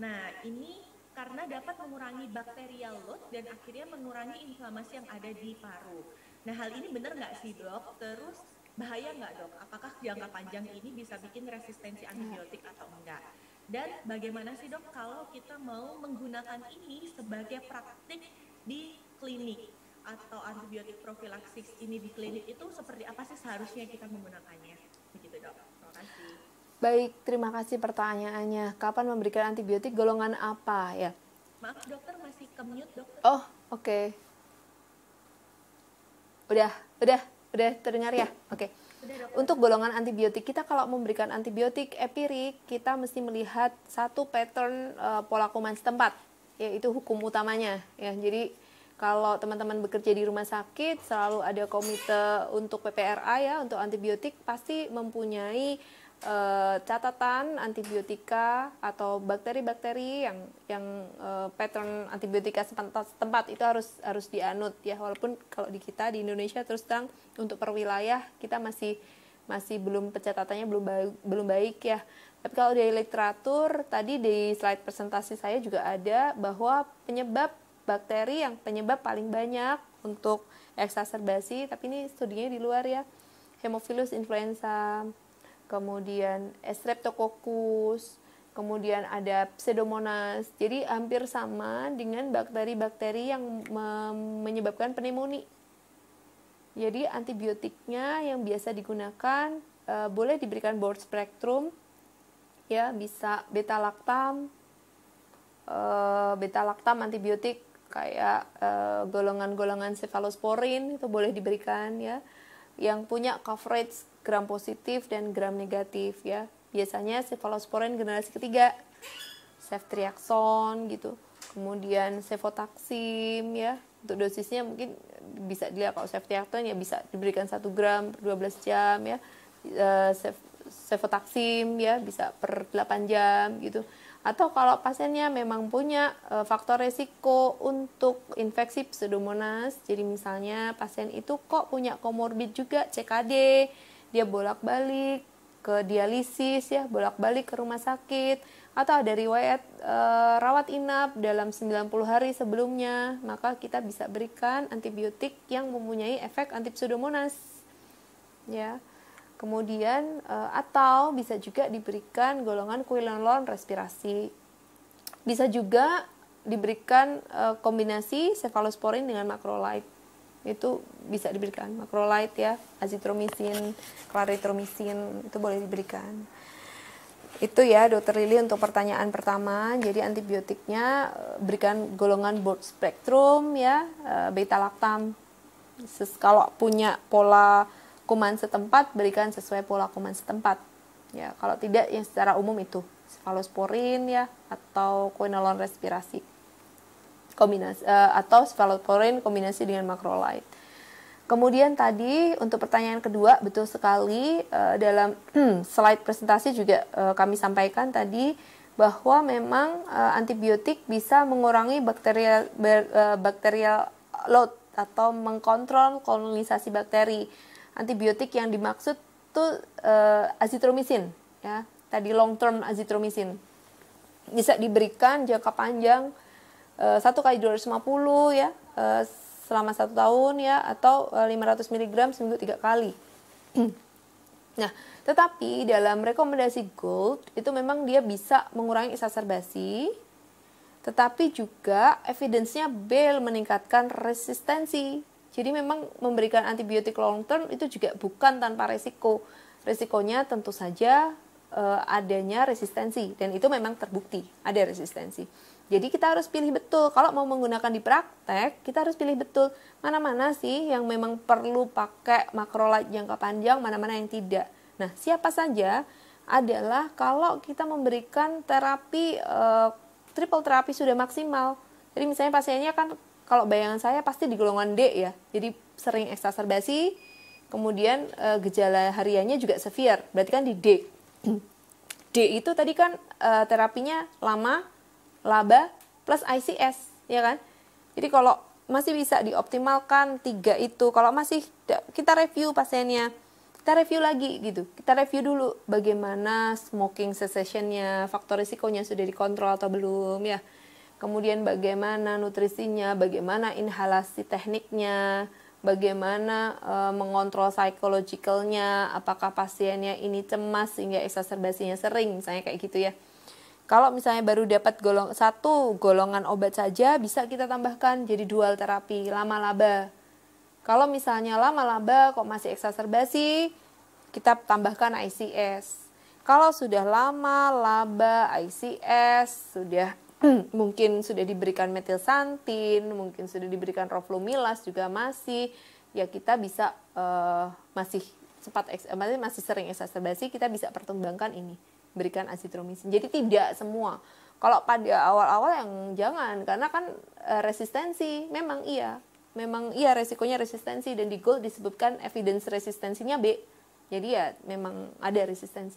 Nah, ini karena dapat mengurangi bakterial load dan akhirnya mengurangi inflamasi yang ada di paru. Nah hal ini benar nggak sih dok? Terus bahaya nggak dok? Apakah jangka panjang ini bisa bikin resistensi antibiotik atau enggak? Dan bagaimana sih dok kalau kita mau menggunakan ini sebagai praktik di klinik atau antibiotik profilaksis ini di klinik itu seperti apa sih seharusnya kita menggunakannya? Begitu dok. Terima kasih. Baik, terima kasih pertanyaannya. Kapan memberikan antibiotik golongan apa ya? Maaf dokter masih kemute dokter. Oh, oke. Okay. Udah, udah, udah terdengar ya? Oke. Okay. Untuk golongan antibiotik kita kalau memberikan antibiotik epirik, kita mesti melihat satu pattern e, pola kuman setempat, yaitu hukum utamanya ya. Jadi kalau teman-teman bekerja di rumah sakit selalu ada komite untuk PPRA ya, untuk antibiotik pasti mempunyai e, catatan antibiotika atau bakteri-bakteri yang yang e, eh, pattern antibiotika setempat, tempat itu harus harus dianut ya walaupun kalau di kita di Indonesia terus terang untuk perwilayah kita masih masih belum pencatatannya belum baik, belum baik ya. Tapi kalau di literatur tadi di slide presentasi saya juga ada bahwa penyebab bakteri yang penyebab paling banyak untuk eksaserbasi tapi ini studinya di luar ya. Hemophilus influenza, kemudian streptococcus, kemudian ada pseudomonas. Jadi hampir sama dengan bakteri-bakteri yang menyebabkan pneumonia. Jadi antibiotiknya yang biasa digunakan e, boleh diberikan broad spectrum ya bisa beta laktam e, eh, beta laktam antibiotik kayak golongan eh, golongan-golongan cefalosporin itu boleh diberikan ya yang punya coverage gram positif dan gram negatif ya. Biasanya cephalosporin generasi ketiga, ceftriaxone gitu. Kemudian cefotaxim ya. Untuk dosisnya mungkin bisa dilihat kalau ceftriaxone ya bisa diberikan 1 gram per 12 jam ya. Eh, cefotaxim ya bisa per 8 jam gitu. Atau kalau pasiennya memang punya eh, faktor resiko untuk infeksi pseudomonas, jadi misalnya pasien itu kok punya komorbid juga CKD, dia bolak-balik ke dialisis ya, bolak-balik ke rumah sakit atau ada riwayat e, rawat inap dalam 90 hari sebelumnya, maka kita bisa berikan antibiotik yang mempunyai efek antipsudomonas Ya. Kemudian e, atau bisa juga diberikan golongan quinolon respirasi. Bisa juga diberikan e, kombinasi cefalosporin dengan macrolide itu bisa diberikan macrolide ya azitromisin claritromisin itu boleh diberikan itu ya dokter Lili untuk pertanyaan pertama jadi antibiotiknya eh, berikan golongan broad spectrum ya eh, beta laktam kalau punya pola kuman setempat berikan sesuai pola kuman setempat ya kalau tidak yang secara umum itu cefalosporin ya atau quinolon respirasi kombinasi uh, atau sphaloporin kombinasi dengan macrolide. Kemudian tadi untuk pertanyaan kedua betul sekali uh, dalam slide presentasi juga uh, kami sampaikan tadi bahwa memang uh, antibiotik bisa mengurangi bakterial bakterial load atau mengkontrol kolonisasi bakteri. Antibiotik yang dimaksud tuh uh, azitromisin ya. Tadi long term azitromisin. Bisa diberikan jangka panjang Eh, satu kali 250 ya eh, selama satu tahun ya atau 500 eh, mg seminggu tiga kali. nah, tetapi dalam rekomendasi gold itu memang dia bisa mengurangi eksacerbasi tetapi juga evidence-nya Bell meningkatkan resistensi. Jadi memang memberikan antibiotik long term itu juga bukan tanpa resiko. Resikonya tentu saja adanya resistensi dan itu memang terbukti ada resistensi. Jadi kita harus pilih betul. Kalau mau menggunakan di praktek, kita harus pilih betul mana-mana sih yang memang perlu pakai light jangka panjang, mana-mana yang tidak. Nah, siapa saja adalah kalau kita memberikan terapi e, triple terapi sudah maksimal. Jadi misalnya pasiennya kan kalau bayangan saya pasti di golongan D ya. Jadi sering eksaserbasi, kemudian e, gejala hariannya juga severe. Berarti kan di D. D itu tadi kan e, terapinya lama, laba plus ICS, ya kan? Jadi kalau masih bisa dioptimalkan tiga itu, kalau masih kita review pasiennya, kita review lagi gitu, kita review dulu bagaimana smoking cessationnya, faktor risikonya sudah dikontrol atau belum ya, kemudian bagaimana nutrisinya, bagaimana inhalasi tekniknya, bagaimana e, mengontrol psychologicalnya, apakah pasiennya ini cemas sehingga exacerbasinya sering, misalnya kayak gitu ya. Kalau misalnya baru dapat golong satu golongan obat saja bisa kita tambahkan jadi dual terapi lama laba. Kalau misalnya lama laba kok masih eksaserbasi, kita tambahkan ICS. Kalau sudah lama laba ICS sudah mungkin sudah diberikan metilsantin, mungkin sudah diberikan roflumilas juga masih ya kita bisa uh, masih cepat eh, masih sering eksaserbasi kita bisa pertumbangkan ini berikan azitromisin. Jadi tidak semua. Kalau pada awal-awal yang jangan karena kan e, resistensi memang iya. Memang iya resikonya resistensi dan di gold disebutkan evidence resistensinya B. Jadi ya memang ada resistensi.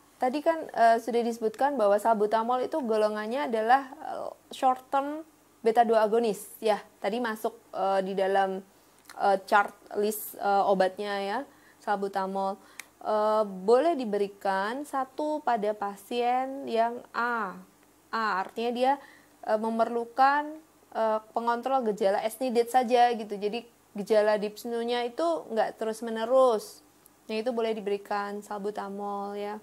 Tadi kan uh, sudah disebutkan bahwa salbutamol itu golongannya adalah uh, short term beta 2 agonis ya. Tadi masuk uh, di dalam uh, chart list uh, obatnya ya, salbutamol. Uh, boleh diberikan satu pada pasien yang A. A artinya dia uh, memerlukan uh, pengontrol gejala SNIDET saja gitu. Jadi gejala dipsenunya itu nggak terus menerus. Nah itu boleh diberikan salbutamol ya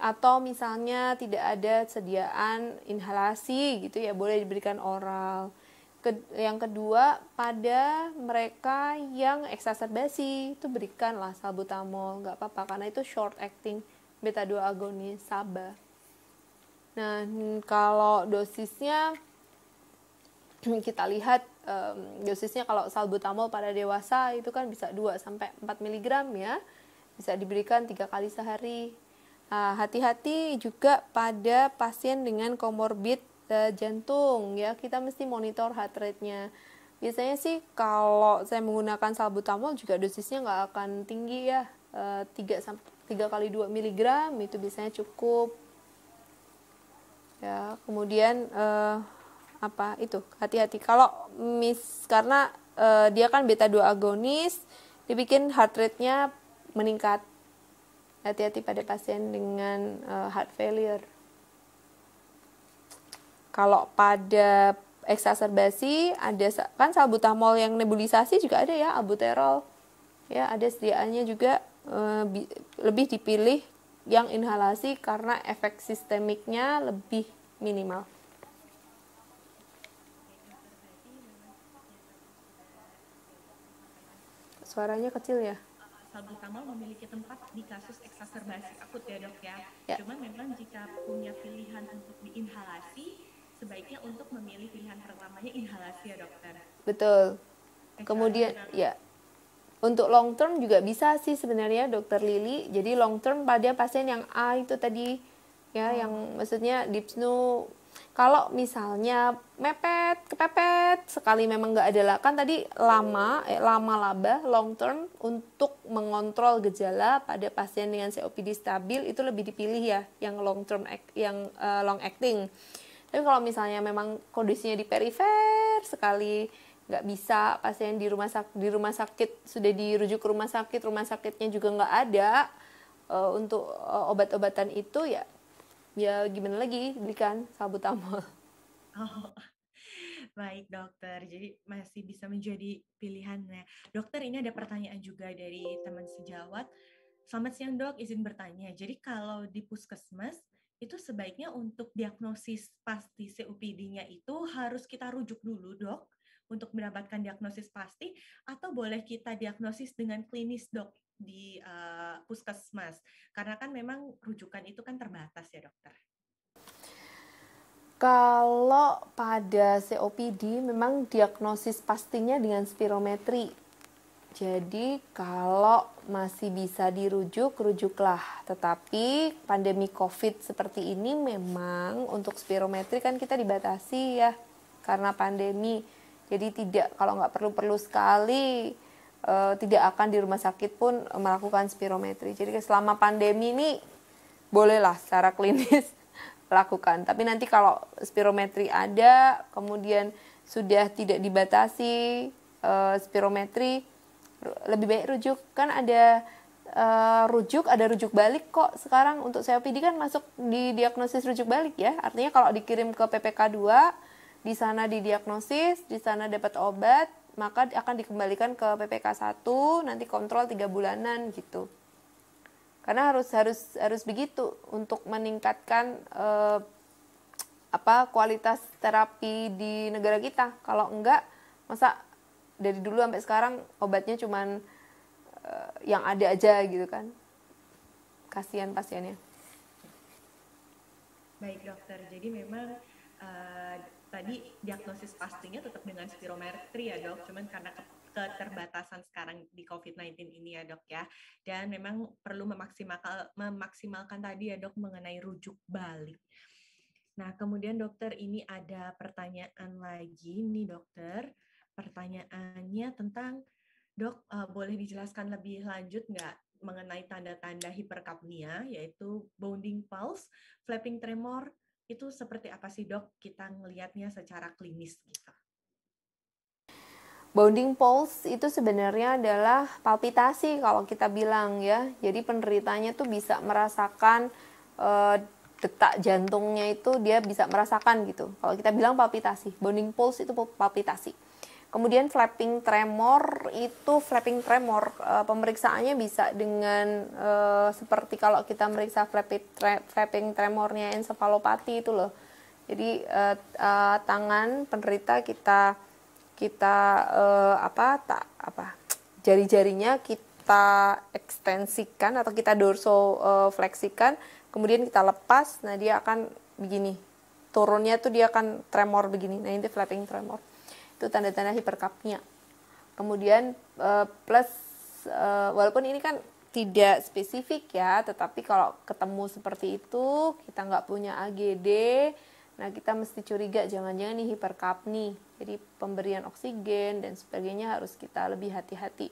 atau misalnya tidak ada sediaan inhalasi gitu ya boleh diberikan oral yang kedua pada mereka yang eksaserbasi itu berikanlah salbutamol nggak apa-apa karena itu short acting beta 2 agonis SABA nah kalau dosisnya kita lihat um, dosisnya kalau salbutamol pada dewasa itu kan bisa 2 sampai 4 mg ya bisa diberikan tiga kali sehari Ah, hati-hati juga pada pasien dengan komorbid eh, jantung ya kita mesti monitor heart rate-nya biasanya sih kalau saya menggunakan salbutamol juga dosisnya nggak akan tinggi ya eh, tiga tiga kali dua miligram itu biasanya cukup ya kemudian uh, apa itu hati-hati kalau mis karena uh, dia kan beta 2 agonis dibikin heart rate-nya meningkat hati-hati pada pasien dengan uh, heart failure. Kalau pada eksacerbasi ada kan salbutamol yang nebulisasi juga ada ya albuterol. Ya, ada sediaannya juga eh, lebih dipilih yang inhalasi karena efek sistemiknya lebih minimal. Suaranya kecil ya? salbutamol memiliki tempat di kasus eksaserbasi akut ya dok ya. ya. Cuman memang jika punya pilihan untuk diinhalasi, sebaiknya untuk memilih pilihan pertamanya inhalasi ya dokter. Betul. Kemudian ya. Untuk long term juga bisa sih sebenarnya dokter Lili. Jadi long term pada pasien yang A itu tadi ya hmm. yang maksudnya dipsnu kalau misalnya mepet kepepet sekali memang nggak ada lakan tadi lama eh, lama laba long term untuk mengontrol gejala pada pasien dengan COPD stabil itu lebih dipilih ya yang long term yang uh, long acting tapi kalau misalnya memang kondisinya di perifer sekali nggak bisa pasien di rumah sakit di rumah sakit sudah dirujuk ke rumah sakit rumah sakitnya juga nggak ada uh, untuk uh, obat-obatan itu ya ya gimana lagi berikan salbutamol. Oh, baik dokter. Jadi masih bisa menjadi pilihannya. Dokter ini ada pertanyaan juga dari teman sejawat. Selamat siang dok, izin bertanya. Jadi kalau di puskesmas itu sebaiknya untuk diagnosis pasti COPD-nya itu harus kita rujuk dulu dok untuk mendapatkan diagnosis pasti atau boleh kita diagnosis dengan klinis dok? di uh, puskesmas karena kan memang rujukan itu kan terbatas ya dokter. Kalau pada COPD memang diagnosis pastinya dengan spirometri. Jadi kalau masih bisa dirujuk, rujuklah. Tetapi pandemi COVID seperti ini memang untuk spirometri kan kita dibatasi ya karena pandemi. Jadi tidak kalau nggak perlu-perlu sekali uh, tidak akan di rumah sakit pun melakukan spirometri. Jadi selama pandemi ini bolehlah secara klinis lakukan. Tapi nanti kalau spirometri ada, kemudian sudah tidak dibatasi uh, spirometri, lebih baik rujuk kan ada uh, rujuk ada rujuk balik kok sekarang untuk COPD kan masuk di diagnosis rujuk balik ya artinya kalau dikirim ke PPK 2 di sana didiagnosis di sana dapat obat maka akan dikembalikan ke PPK 1 nanti kontrol tiga bulanan gitu karena harus harus harus begitu untuk meningkatkan eh, apa kualitas terapi di negara kita kalau enggak masa dari dulu sampai sekarang obatnya cuman eh, yang ada aja gitu kan kasihan pasiennya baik dokter jadi memang uh, tadi diagnosis pastinya tetap dengan spirometri ya dok, cuman karena ke keterbatasan sekarang di COVID-19 ini ya dok ya. Dan memang perlu memaksimalkan, memaksimalkan tadi ya dok mengenai rujuk balik. Nah kemudian dokter ini ada pertanyaan lagi nih dokter. Pertanyaannya tentang dok uh, boleh dijelaskan lebih lanjut nggak mengenai tanda-tanda hiperkapnia, yaitu bounding pulse, flapping tremor, itu seperti apa sih dok kita ngelihatnya secara klinis gitu? Bounding pulse itu sebenarnya adalah palpitasi kalau kita bilang ya. Jadi penderitanya tuh bisa merasakan e, detak jantungnya itu dia bisa merasakan gitu. Kalau kita bilang palpitasi, bounding pulse itu palpitasi. Kemudian flapping tremor itu flapping tremor e, pemeriksaannya bisa dengan e, seperti kalau kita meriksa flapping, tre, flapping tremornya ensefalopati itu loh. Jadi e, e, tangan penderita kita kita e, apa tak apa jari-jarinya kita ekstensikan atau kita dorso e, fleksikan, kemudian kita lepas, nah dia akan begini turunnya tuh dia akan tremor begini. Nah ini flapping tremor itu tanda-tanda hiperkapnia kemudian eh, plus eh, walaupun ini kan tidak spesifik ya tetapi kalau ketemu seperti itu kita nggak punya AGD nah kita mesti curiga jangan-jangan nih hiperkap nih jadi pemberian oksigen dan sebagainya harus kita lebih hati-hati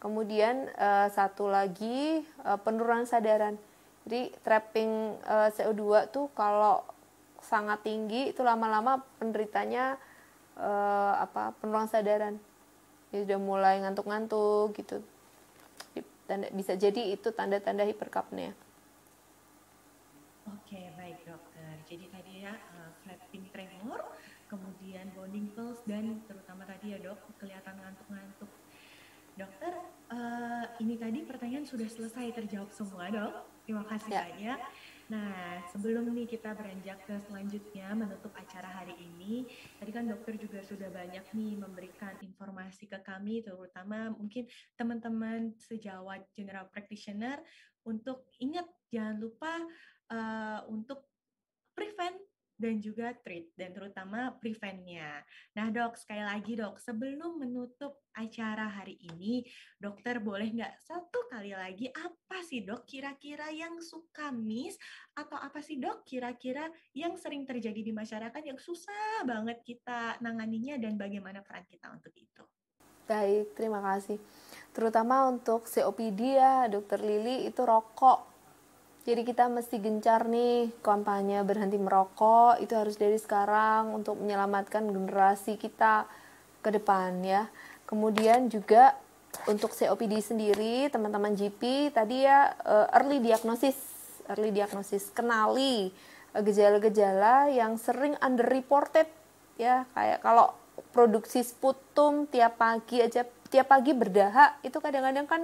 kemudian eh, satu lagi penurunan sadaran jadi trapping CO2 tuh kalau sangat tinggi itu lama-lama penderitanya uh, apa penurunan sadaran dia ya, sudah mulai ngantuk-ngantuk gitu tanda, bisa jadi itu tanda-tanda hiperkapnea oke baik dokter jadi tadi ya uh, flapping tremor kemudian bonding pulse dan terutama tadi ya dok kelihatan ngantuk-ngantuk dokter uh, ini tadi pertanyaan sudah selesai terjawab semua dok terima kasih ya. banyak Nah, sebelum nih kita beranjak ke selanjutnya menutup acara hari ini, tadi kan dokter juga sudah banyak nih memberikan informasi ke kami, terutama mungkin teman-teman sejawat general practitioner untuk ingat jangan lupa uh, untuk prevent dan juga treat dan terutama preventnya. Nah dok sekali lagi dok sebelum menutup acara hari ini dokter boleh nggak satu kali lagi apa sih dok kira-kira yang suka miss atau apa sih dok kira-kira yang sering terjadi di masyarakat yang susah banget kita nanganinya dan bagaimana peran kita untuk itu. Baik, terima kasih. Terutama untuk COPD ya, dokter Lili itu rokok jadi kita mesti gencar nih kampanye berhenti merokok itu harus dari sekarang untuk menyelamatkan generasi kita ke depan ya. Kemudian juga untuk COPD sendiri teman-teman GP tadi ya eh, early diagnosis, early diagnosis kenali eh, gejala-gejala yang sering underreported ya kayak kalau produksi sputum tiap pagi aja tiap pagi berdahak itu kadang-kadang kan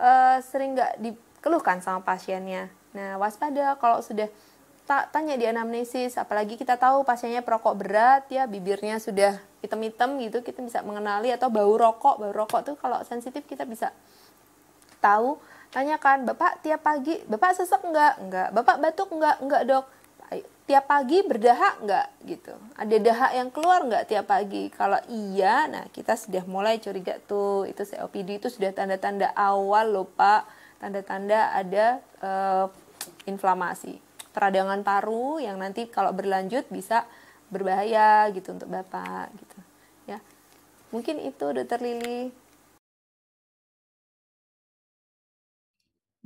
uh, sering nggak di keluhkan sama pasiennya. Nah, waspada kalau sudah tak tanya di anamnesis, apalagi kita tahu pasiennya perokok berat ya, bibirnya sudah hitam-hitam gitu, kita bisa mengenali atau bau rokok, bau rokok tuh kalau sensitif kita bisa tahu. Tanyakan, "Bapak tiap pagi, Bapak sesek enggak?" "Enggak." "Bapak batuk enggak?" "Enggak, Dok." tiap pagi berdahak enggak gitu ada dahak yang keluar enggak tiap pagi kalau iya nah kita sudah mulai curiga tuh itu COPD itu sudah tanda-tanda awal loh pak tanda-tanda ada uh, inflamasi peradangan paru yang nanti kalau berlanjut bisa berbahaya gitu untuk bapak gitu ya mungkin itu dokter Lili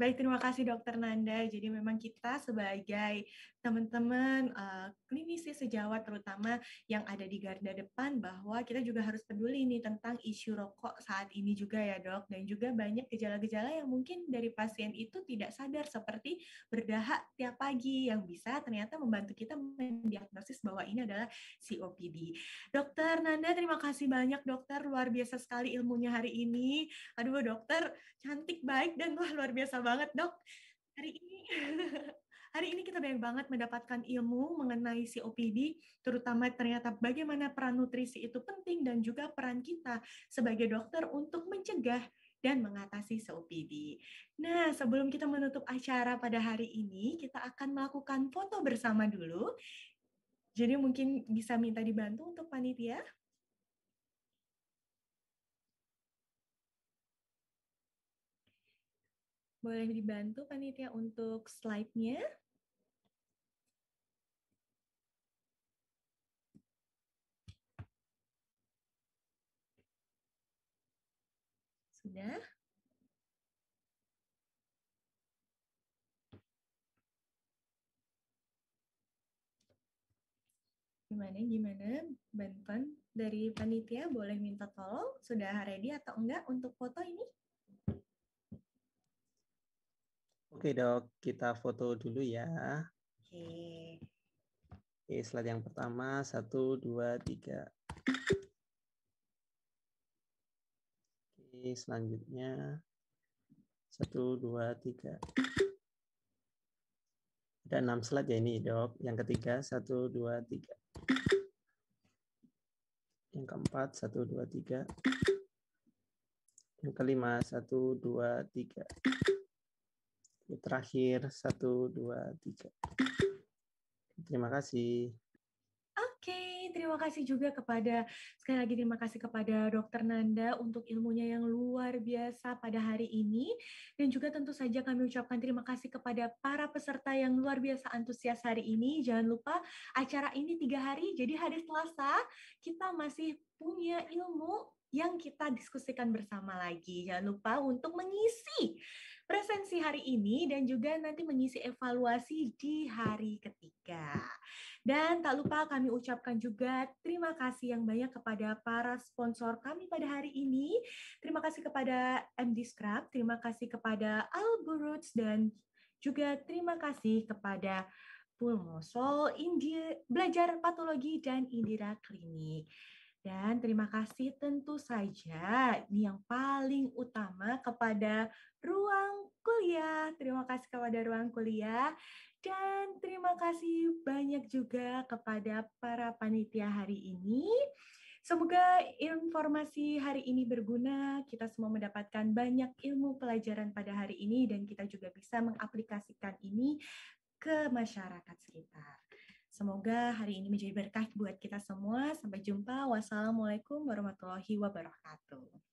Baik, terima kasih Dokter Nanda. Jadi memang kita sebagai teman-teman uh, eh, klinisi sejawat terutama yang ada di garda depan bahwa kita juga harus peduli nih tentang isu rokok saat ini juga ya dok dan juga banyak gejala-gejala yang mungkin dari pasien itu tidak sadar seperti berdahak tiap pagi yang bisa ternyata membantu kita mendiagnosis bahwa ini adalah COPD. Dokter Nanda terima kasih banyak dokter luar biasa sekali ilmunya hari ini. Aduh dokter cantik baik dan wah luar biasa banget dok hari ini. Hari ini kita banyak banget mendapatkan ilmu mengenai COPD, terutama ternyata bagaimana peran nutrisi itu penting dan juga peran kita sebagai dokter untuk mencegah dan mengatasi COPD. Nah, sebelum kita menutup acara pada hari ini, kita akan melakukan foto bersama dulu. Jadi mungkin bisa minta dibantu untuk panitia. Boleh dibantu panitia untuk slide-nya? Sudah? Gimana, gimana, Bantuan dari panitia boleh minta tolong sudah ready atau enggak untuk foto ini? Oke dok, kita foto dulu ya. Oke. Oke, slide yang pertama, satu, dua, tiga selanjutnya satu dua tiga ada enam slide ya ini dok. Yang ketiga satu dua tiga. Yang keempat satu dua tiga. Yang kelima satu dua tiga. Yang terakhir satu dua tiga. Terima kasih terima kasih juga kepada sekali lagi terima kasih kepada Dokter Nanda untuk ilmunya yang luar biasa pada hari ini dan juga tentu saja kami ucapkan terima kasih kepada para peserta yang luar biasa antusias hari ini. Jangan lupa acara ini tiga hari, jadi hari Selasa kita masih punya ilmu yang kita diskusikan bersama lagi. Jangan lupa untuk mengisi presensi hari ini dan juga nanti mengisi evaluasi di hari ketiga. Dan tak lupa kami ucapkan juga terima kasih yang banyak kepada para sponsor kami pada hari ini. Terima kasih kepada MD Scrap, terima kasih kepada Al Buruts dan juga terima kasih kepada Pulmosol India Belajar Patologi dan Indira Klinik. Dan terima kasih tentu saja ini yang paling utama kepada ruang kuliah. Terima kasih kepada ruang kuliah dan terima kasih banyak juga kepada para panitia hari ini. Semoga informasi hari ini berguna, kita semua mendapatkan banyak ilmu pelajaran pada hari ini dan kita juga bisa mengaplikasikan ini ke masyarakat sekitar. Semoga hari ini menjadi berkah buat kita semua. Sampai jumpa. Wassalamualaikum warahmatullahi wabarakatuh.